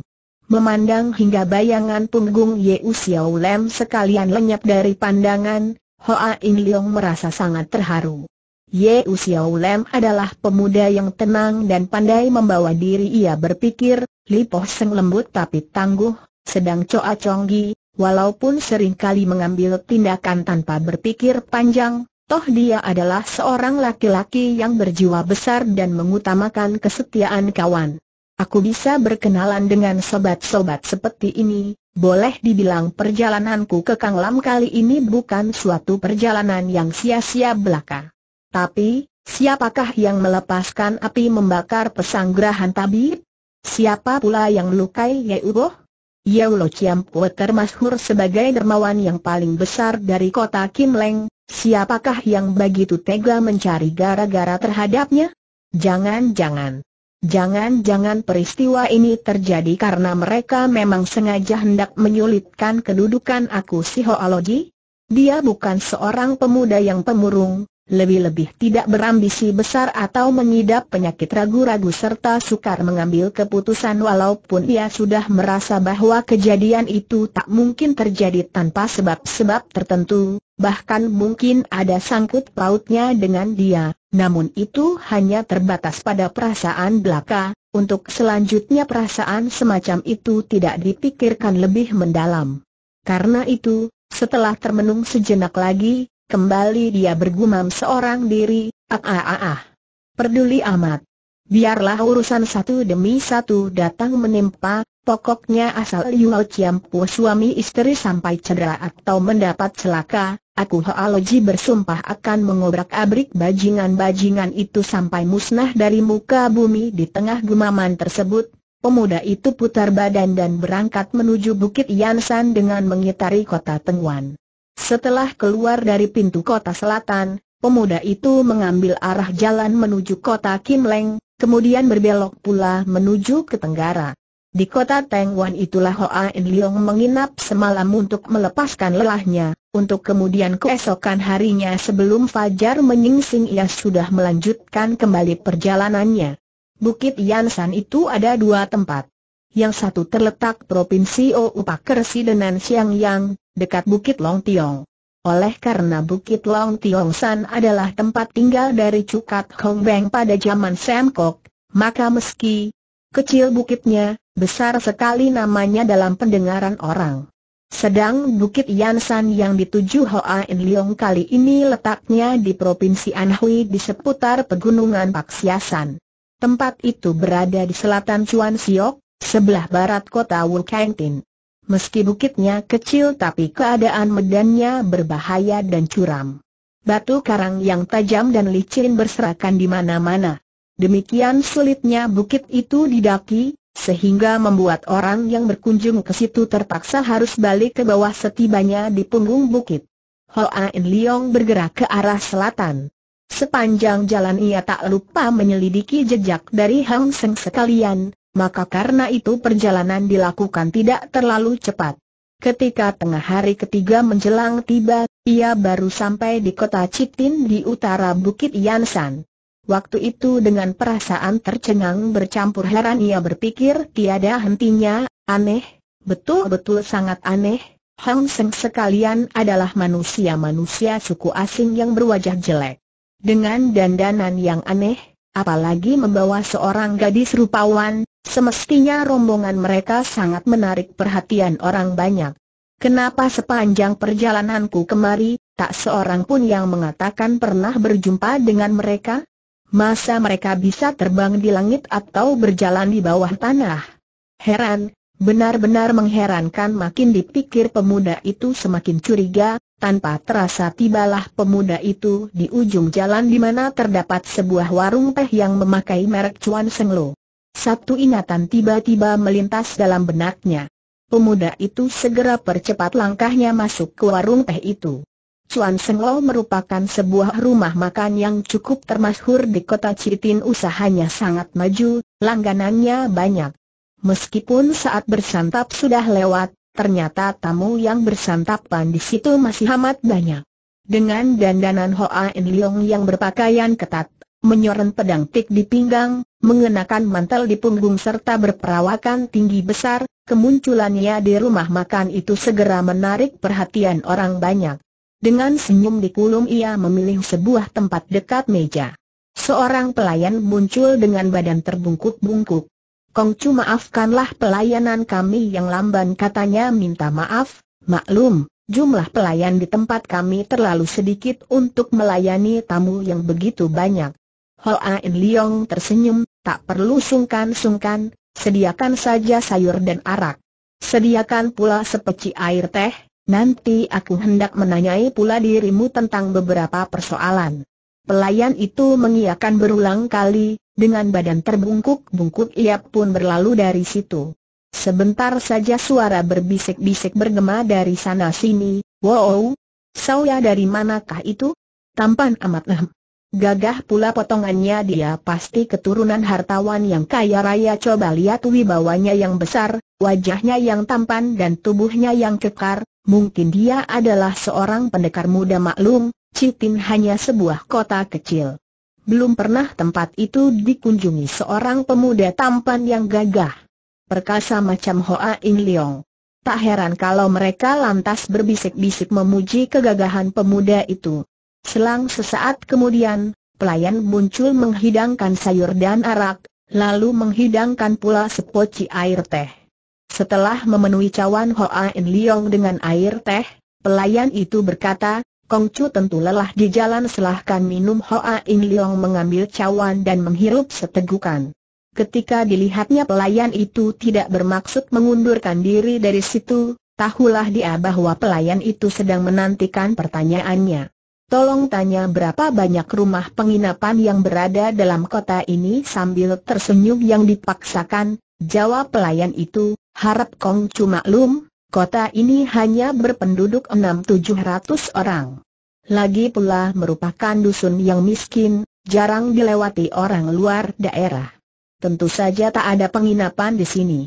Memandang hingga bayangan punggung Ye Xiao Lem sekalian lenyap dari pandangan, Hoa In Leong merasa sangat terharu. Ye Xiao Lem adalah pemuda yang tenang dan pandai membawa diri ia berpikir, Li Po Seng lembut tapi tangguh, sedang Choa Chong Gi, walaupun seringkali mengambil tindakan tanpa berpikir panjang, toh dia adalah seorang laki-laki yang berjiwa besar dan mengutamakan kesetiaan kawan. Aku bisa berkenalan dengan sobat-sobat seperti ini, boleh dibilang perjalananku ke Lam kali ini bukan suatu perjalanan yang sia-sia belaka. Tapi, siapakah yang melepaskan api membakar pesanggrahan tabib? Siapa pula yang melukai Yeuboh? Yeulo Chiampo termasyhur sebagai dermawan yang paling besar dari kota Kinleng, siapakah yang begitu tega mencari gara-gara terhadapnya? Jangan-jangan. Jangan-jangan peristiwa ini terjadi karena mereka memang sengaja hendak menyulitkan kedudukan aku si Hoalogi? Dia bukan seorang pemuda yang pemurung, lebih-lebih tidak berambisi besar atau mengidap penyakit ragu-ragu serta sukar mengambil keputusan walaupun ia sudah merasa bahwa kejadian itu tak mungkin terjadi tanpa sebab-sebab tertentu, bahkan mungkin ada sangkut pautnya dengan dia, namun itu hanya terbatas pada perasaan belaka, untuk selanjutnya perasaan semacam itu tidak dipikirkan lebih mendalam. Karena itu, setelah termenung sejenak lagi, Kembali dia bergumam seorang diri, ah ah ah ah. Peduli amat. Biarlah urusan satu demi satu datang menimpa, pokoknya asal Yuao Chiampu suami istri sampai cedera atau mendapat celaka, aku Hoaloji bersumpah akan mengobrak-abrik bajingan-bajingan itu sampai musnah dari muka bumi di tengah gumaman tersebut. Pemuda itu putar badan dan berangkat menuju Bukit Yansan dengan mengitari kota Tengwan. Setelah keluar dari pintu kota selatan, pemuda itu mengambil arah jalan menuju kota Kim Leng, kemudian berbelok pula menuju ke tenggara. Di kota Tengwan itulah Hoa In Leong menginap semalam untuk melepaskan lelahnya, untuk kemudian keesokan harinya sebelum Fajar menyingsing ia sudah melanjutkan kembali perjalanannya. Bukit Yansan itu ada dua tempat. Yang satu terletak Provinsi Oupakersi dengan Yang, dekat Bukit Long Tiong. Oleh karena Bukit Long Tiong San adalah tempat tinggal dari Cukat Hong Beng pada zaman Sam Kok, maka meski kecil bukitnya, besar sekali namanya dalam pendengaran orang. Sedang Bukit Yansan yang dituju Hoa In Leong kali ini letaknya di Provinsi Anhui di seputar pegunungan Paksiasan. Tempat itu berada di selatan Chuan Siok, sebelah barat kota Tin. Meski bukitnya kecil tapi keadaan medannya berbahaya dan curam. Batu karang yang tajam dan licin berserakan di mana-mana. Demikian sulitnya bukit itu didaki, sehingga membuat orang yang berkunjung ke situ terpaksa harus balik ke bawah setibanya di punggung bukit. Hoain Liong bergerak ke arah selatan. Sepanjang jalan ia tak lupa menyelidiki jejak dari Hang Seng sekalian, maka karena itu perjalanan dilakukan tidak terlalu cepat. Ketika tengah hari ketiga menjelang tiba, ia baru sampai di kota Citin di utara Bukit Yansan. Waktu itu dengan perasaan tercengang bercampur heran ia berpikir tiada hentinya, aneh, betul-betul sangat aneh, Hang Seng sekalian adalah manusia-manusia suku asing yang berwajah jelek. Dengan dandanan yang aneh, apalagi membawa seorang gadis rupawan, semestinya rombongan mereka sangat menarik perhatian orang banyak. Kenapa sepanjang perjalananku kemari, tak seorang pun yang mengatakan pernah berjumpa dengan mereka? Masa mereka bisa terbang di langit atau berjalan di bawah tanah? Heran, benar-benar mengherankan makin dipikir pemuda itu semakin curiga, tanpa terasa tibalah pemuda itu di ujung jalan di mana terdapat sebuah warung teh yang memakai merek Chuan Senglo. Satu ingatan tiba-tiba melintas dalam benaknya. Pemuda itu segera percepat langkahnya masuk ke warung teh itu. Chuan Lo merupakan sebuah rumah makan yang cukup termasyhur di kota Citin usahanya sangat maju, langganannya banyak. Meskipun saat bersantap sudah lewat, ternyata tamu yang bersantapan di situ masih amat banyak. Dengan dandanan Hoa En Leong yang berpakaian ketat, menyoren pedang tik di pinggang, mengenakan mantel di punggung serta berperawakan tinggi besar, kemunculannya di rumah makan itu segera menarik perhatian orang banyak. Dengan senyum di kulum ia memilih sebuah tempat dekat meja. Seorang pelayan muncul dengan badan terbungkuk-bungkuk. Kongcu maafkanlah pelayanan kami yang lamban katanya minta maaf, maklum, jumlah pelayan di tempat kami terlalu sedikit untuk melayani tamu yang begitu banyak. Ho Ain Liong tersenyum, tak perlu sungkan-sungkan, sediakan saja sayur dan arak. Sediakan pula sepeci air teh, nanti aku hendak menanyai pula dirimu tentang beberapa persoalan. Pelayan itu mengiakan berulang kali, dengan badan terbungkuk-bungkuk ia pun berlalu dari situ. Sebentar saja suara berbisik-bisik bergema dari sana-sini, wow, saya dari manakah itu? Tampan amat nam. Gagah pula potongannya dia pasti keturunan hartawan yang kaya raya coba lihat wibawanya yang besar, wajahnya yang tampan dan tubuhnya yang kekar, mungkin dia adalah seorang pendekar muda maklum, Cipin hanya sebuah kota kecil. Belum pernah tempat itu dikunjungi seorang pemuda tampan yang gagah. Perkasa macam Hoa In Leong. Tak heran kalau mereka lantas berbisik-bisik memuji kegagahan pemuda itu. Selang sesaat kemudian, pelayan muncul menghidangkan sayur dan arak, lalu menghidangkan pula sepoci air teh. Setelah memenuhi cawan Hoa In Leong dengan air teh, pelayan itu berkata, Kong Chu tentu lelah di jalan selahkan minum Hoa In Leong mengambil cawan dan menghirup setegukan. Ketika dilihatnya pelayan itu tidak bermaksud mengundurkan diri dari situ, tahulah dia bahwa pelayan itu sedang menantikan pertanyaannya. Tolong tanya berapa banyak rumah penginapan yang berada dalam kota ini sambil tersenyum yang dipaksakan, jawab pelayan itu, harap Kong Chu maklum, Kota ini hanya berpenduduk 6-700 orang. Lagi pula merupakan dusun yang miskin, jarang dilewati orang luar daerah. Tentu saja tak ada penginapan di sini.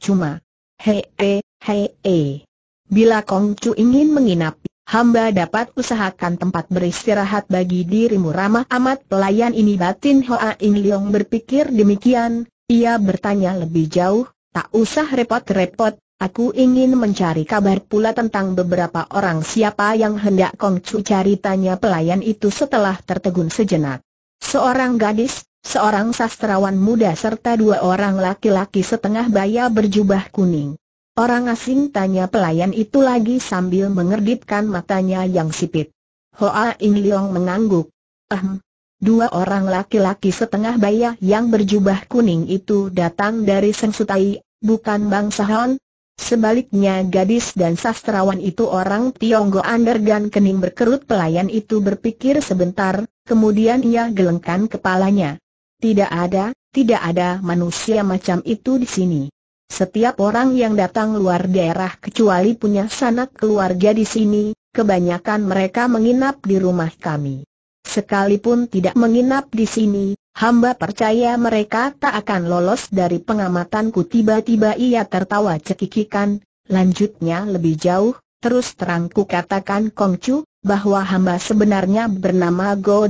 Cuma, hei, hei, hei. Bila Kong Chu ingin menginap, hamba dapat usahakan tempat beristirahat bagi dirimu ramah amat pelayan ini batin Hoa In Leong berpikir demikian, ia bertanya lebih jauh, tak usah repot-repot, Aku ingin mencari kabar pula tentang beberapa orang siapa yang hendak Kong Chu cari tanya pelayan itu setelah tertegun sejenak. Seorang gadis, seorang sastrawan muda serta dua orang laki-laki setengah baya berjubah kuning. Orang asing tanya pelayan itu lagi sambil mengerdipkan matanya yang sipit. Hoa In Leong mengangguk. Ahem. Dua orang laki-laki setengah baya yang berjubah kuning itu datang dari Sengsutai, bukan bangsa Han, Sebaliknya gadis dan sastrawan itu orang Tionggo Andergan kening berkerut pelayan itu berpikir sebentar, kemudian ia gelengkan kepalanya. Tidak ada, tidak ada manusia macam itu di sini. Setiap orang yang datang luar daerah kecuali punya sanak keluarga di sini, kebanyakan mereka menginap di rumah kami. Sekalipun tidak menginap di sini, Hamba percaya mereka tak akan lolos dari pengamatanku tiba-tiba ia tertawa cekikikan, lanjutnya lebih jauh, terus terangku katakan Kongcu, bahwa hamba sebenarnya bernama Go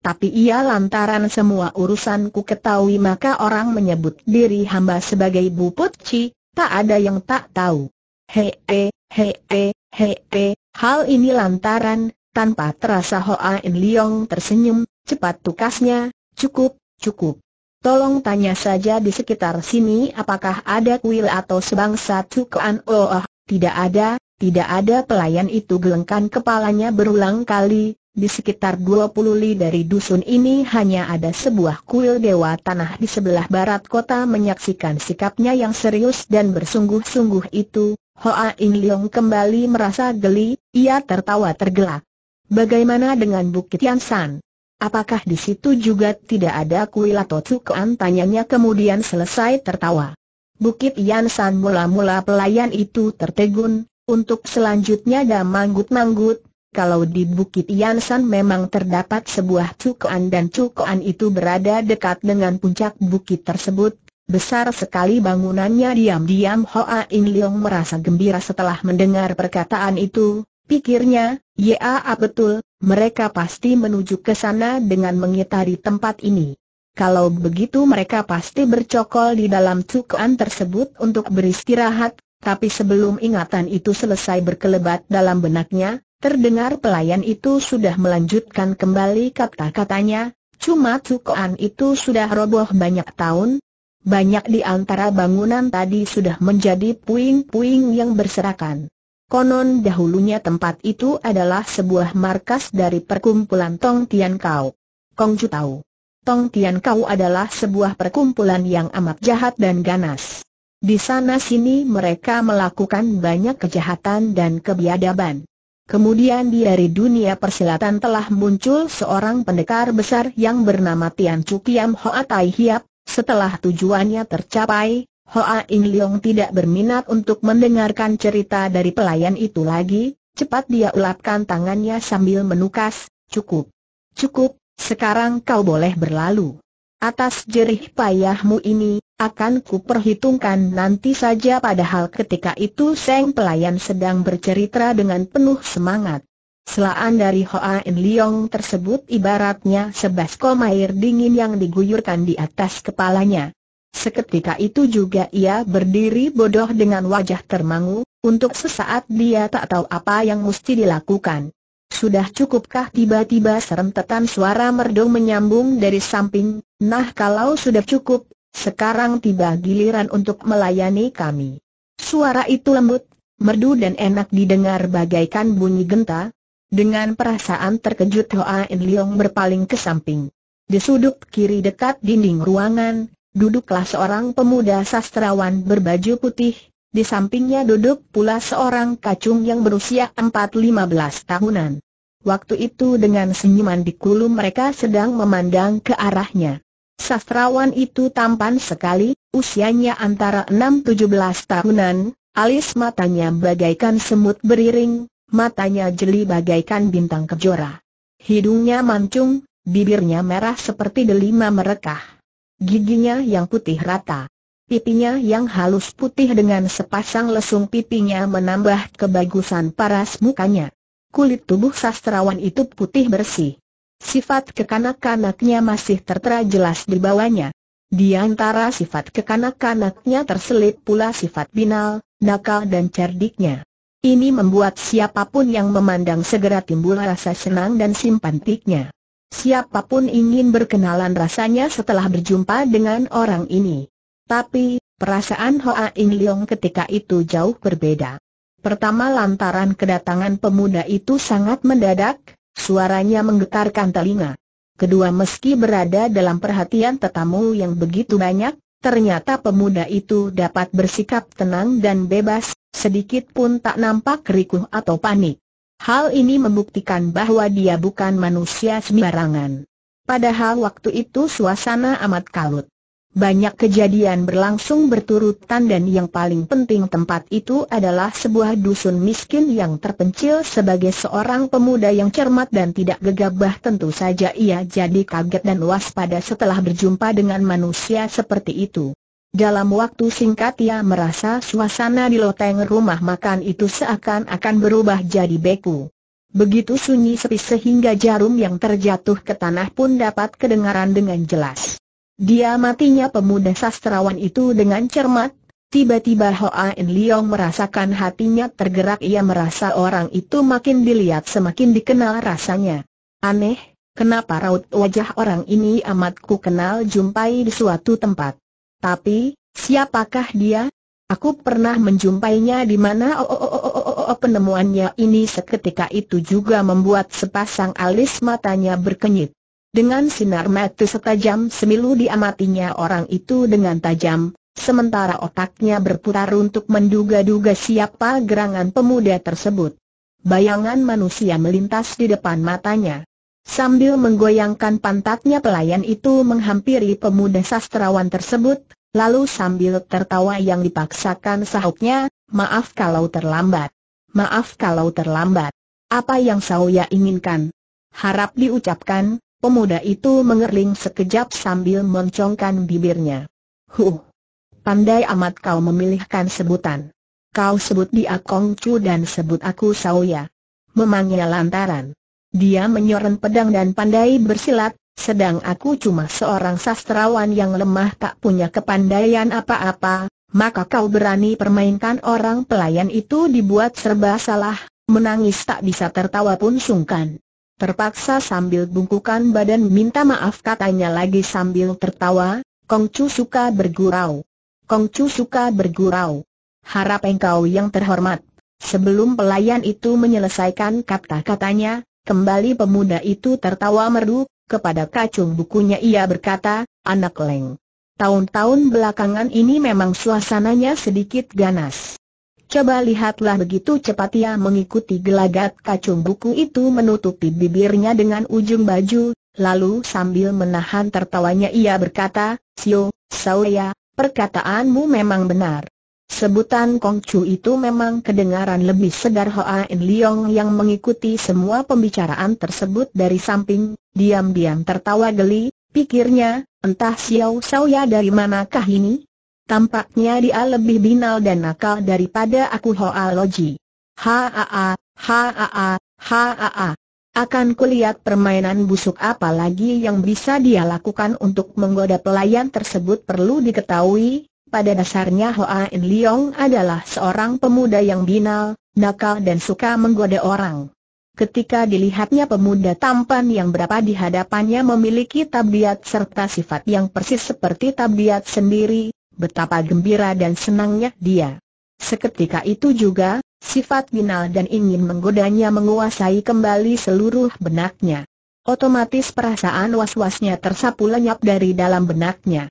Tapi ia lantaran semua urusanku ketahui maka orang menyebut diri hamba sebagai Bu Putci, tak ada yang tak tahu. Hee, hee, hee, hal ini lantaran, tanpa terasa Hoa In Leong tersenyum, cepat tukasnya, Cukup, cukup. Tolong tanya saja di sekitar sini apakah ada kuil atau sebangsa Tukuan Oh, oh tidak ada, tidak ada pelayan itu gelengkan kepalanya berulang kali, di sekitar 20 li dari dusun ini hanya ada sebuah kuil dewa tanah di sebelah barat kota menyaksikan sikapnya yang serius dan bersungguh-sungguh itu, Hoa In Leong kembali merasa geli, ia tertawa tergelak. Bagaimana dengan Bukit Yansan? Apakah di situ juga tidak ada kuil atau cukuan tanyanya kemudian selesai tertawa. Bukit Yansan mula-mula pelayan itu tertegun, untuk selanjutnya ada manggut-manggut, kalau di Bukit Yansan memang terdapat sebuah cukuan dan cukuan itu berada dekat dengan puncak bukit tersebut, besar sekali bangunannya diam-diam Hoa In Leong merasa gembira setelah mendengar perkataan itu, Pikirnya, ya betul, mereka pasti menuju ke sana dengan mengitari tempat ini. Kalau begitu mereka pasti bercokol di dalam cukuan tersebut untuk beristirahat, tapi sebelum ingatan itu selesai berkelebat dalam benaknya, terdengar pelayan itu sudah melanjutkan kembali kata-katanya, cuma cukuan itu sudah roboh banyak tahun, banyak di antara bangunan tadi sudah menjadi puing-puing yang berserakan. Konon dahulunya tempat itu adalah sebuah markas dari perkumpulan Tong Tian Kau. Kongju tahu. Tong Tian Kau adalah sebuah perkumpulan yang amat jahat dan ganas. Di sana sini mereka melakukan banyak kejahatan dan kebiadaban. Kemudian dari dunia persilatan telah muncul seorang pendekar besar yang bernama Tian Chu Kiam Hoa Tai Hiap, setelah tujuannya tercapai, Hoa In Leong tidak berminat untuk mendengarkan cerita dari pelayan itu lagi, cepat dia ulapkan tangannya sambil menukas, cukup. Cukup, sekarang kau boleh berlalu. Atas jerih payahmu ini, akan kuperhitungkan nanti saja padahal ketika itu Seng pelayan sedang bercerita dengan penuh semangat. Selaan dari Hoa In Leong tersebut ibaratnya sebaskom air dingin yang diguyurkan di atas kepalanya. Seketika itu juga ia berdiri bodoh dengan wajah termangu, untuk sesaat dia tak tahu apa yang mesti dilakukan. Sudah cukupkah tiba-tiba serentetan suara merdu menyambung dari samping, nah kalau sudah cukup, sekarang tiba giliran untuk melayani kami. Suara itu lembut, merdu dan enak didengar bagaikan bunyi genta. Dengan perasaan terkejut Hoa In Leong berpaling ke samping. Di sudut kiri dekat dinding ruangan, duduklah seorang pemuda sastrawan berbaju putih, di sampingnya duduk pula seorang kacung yang berusia empat lima belas tahunan. Waktu itu dengan senyuman di kulu mereka sedang memandang ke arahnya. Sastrawan itu tampan sekali, usianya antara enam tujuh belas tahunan, alis matanya bagaikan semut beriring, matanya jeli bagaikan bintang kejora. Hidungnya mancung, bibirnya merah seperti delima merekah. Giginya yang putih rata. Pipinya yang halus putih dengan sepasang lesung pipinya menambah kebagusan paras mukanya. Kulit tubuh sastrawan itu putih bersih. Sifat kekanak-kanaknya masih tertera jelas di bawahnya. Di antara sifat kekanak-kanaknya terselip pula sifat binal, nakal dan cerdiknya. Ini membuat siapapun yang memandang segera timbul rasa senang dan simpatiknya. Siapapun ingin berkenalan rasanya setelah berjumpa dengan orang ini. Tapi, perasaan Hoa In Leong ketika itu jauh berbeda. Pertama lantaran kedatangan pemuda itu sangat mendadak, suaranya menggetarkan telinga. Kedua meski berada dalam perhatian tetamu yang begitu banyak, ternyata pemuda itu dapat bersikap tenang dan bebas, sedikit pun tak nampak rikuh atau panik. Hal ini membuktikan bahwa dia bukan manusia sembarangan. Padahal waktu itu suasana amat kalut. Banyak kejadian berlangsung berturutan dan yang paling penting tempat itu adalah sebuah dusun miskin yang terpencil sebagai seorang pemuda yang cermat dan tidak gegabah tentu saja ia jadi kaget dan waspada setelah berjumpa dengan manusia seperti itu. Dalam waktu singkat ia merasa suasana di loteng rumah makan itu seakan-akan berubah jadi beku. Begitu sunyi sepi sehingga jarum yang terjatuh ke tanah pun dapat kedengaran dengan jelas. Dia matinya pemuda sastrawan itu dengan cermat, tiba-tiba Hoa En Liong merasakan hatinya tergerak ia merasa orang itu makin dilihat semakin dikenal rasanya. Aneh, kenapa raut wajah orang ini amat ku kenal jumpai di suatu tempat. Tapi, siapakah dia? Aku pernah menjumpainya di mana oh, oh, oh, penemuannya ini seketika itu juga membuat sepasang alis matanya berkenyit. Dengan sinar mata setajam semilu diamatinya orang itu dengan tajam, sementara otaknya berputar untuk menduga-duga siapa gerangan pemuda tersebut. Bayangan manusia melintas di depan matanya. Sambil menggoyangkan pantatnya pelayan itu menghampiri pemuda sastrawan tersebut, lalu sambil tertawa yang dipaksakan sahutnya, maaf kalau terlambat. Maaf kalau terlambat. Apa yang saya inginkan? Harap diucapkan, pemuda itu mengerling sekejap sambil mencongkan bibirnya. Huh! Pandai amat kau memilihkan sebutan. Kau sebut dia Kongcu dan sebut aku Sauya. Memangnya lantaran. Dia menyorot pedang dan pandai bersilat, sedang aku cuma seorang sastrawan yang lemah tak punya kepandaian apa-apa, maka kau berani permainkan orang pelayan itu dibuat serba salah, menangis tak bisa tertawa pun sungkan. Terpaksa sambil bungkukan badan minta maaf katanya lagi sambil tertawa, Kongcu suka bergurau. Kongcu suka bergurau. Harap engkau yang terhormat. Sebelum pelayan itu menyelesaikan kata-katanya, Kembali pemuda itu tertawa merdu, kepada kacung bukunya ia berkata, anak leng. Tahun-tahun belakangan ini memang suasananya sedikit ganas. Coba lihatlah begitu cepat ia mengikuti gelagat kacung buku itu menutupi bibirnya dengan ujung baju, lalu sambil menahan tertawanya ia berkata, Sio, Sauya, perkataanmu memang benar. Sebutan Kongcu itu memang kedengaran lebih segar Hoa In Leong yang mengikuti semua pembicaraan tersebut dari samping, diam-diam tertawa geli, pikirnya, entah Xiao Xiaoya dari manakah ini? Tampaknya dia lebih binal dan nakal daripada aku Hoa Loji. Haa, haa, haa. Akan kulihat permainan busuk apa lagi yang bisa dia lakukan untuk menggoda pelayan tersebut perlu diketahui, pada dasarnya Hoa In Leong adalah seorang pemuda yang binal, nakal dan suka menggoda orang. Ketika dilihatnya pemuda tampan yang berapa di hadapannya memiliki tabiat serta sifat yang persis seperti tabiat sendiri, betapa gembira dan senangnya dia. Seketika itu juga, sifat binal dan ingin menggodanya menguasai kembali seluruh benaknya. Otomatis perasaan was-wasnya tersapu lenyap dari dalam benaknya.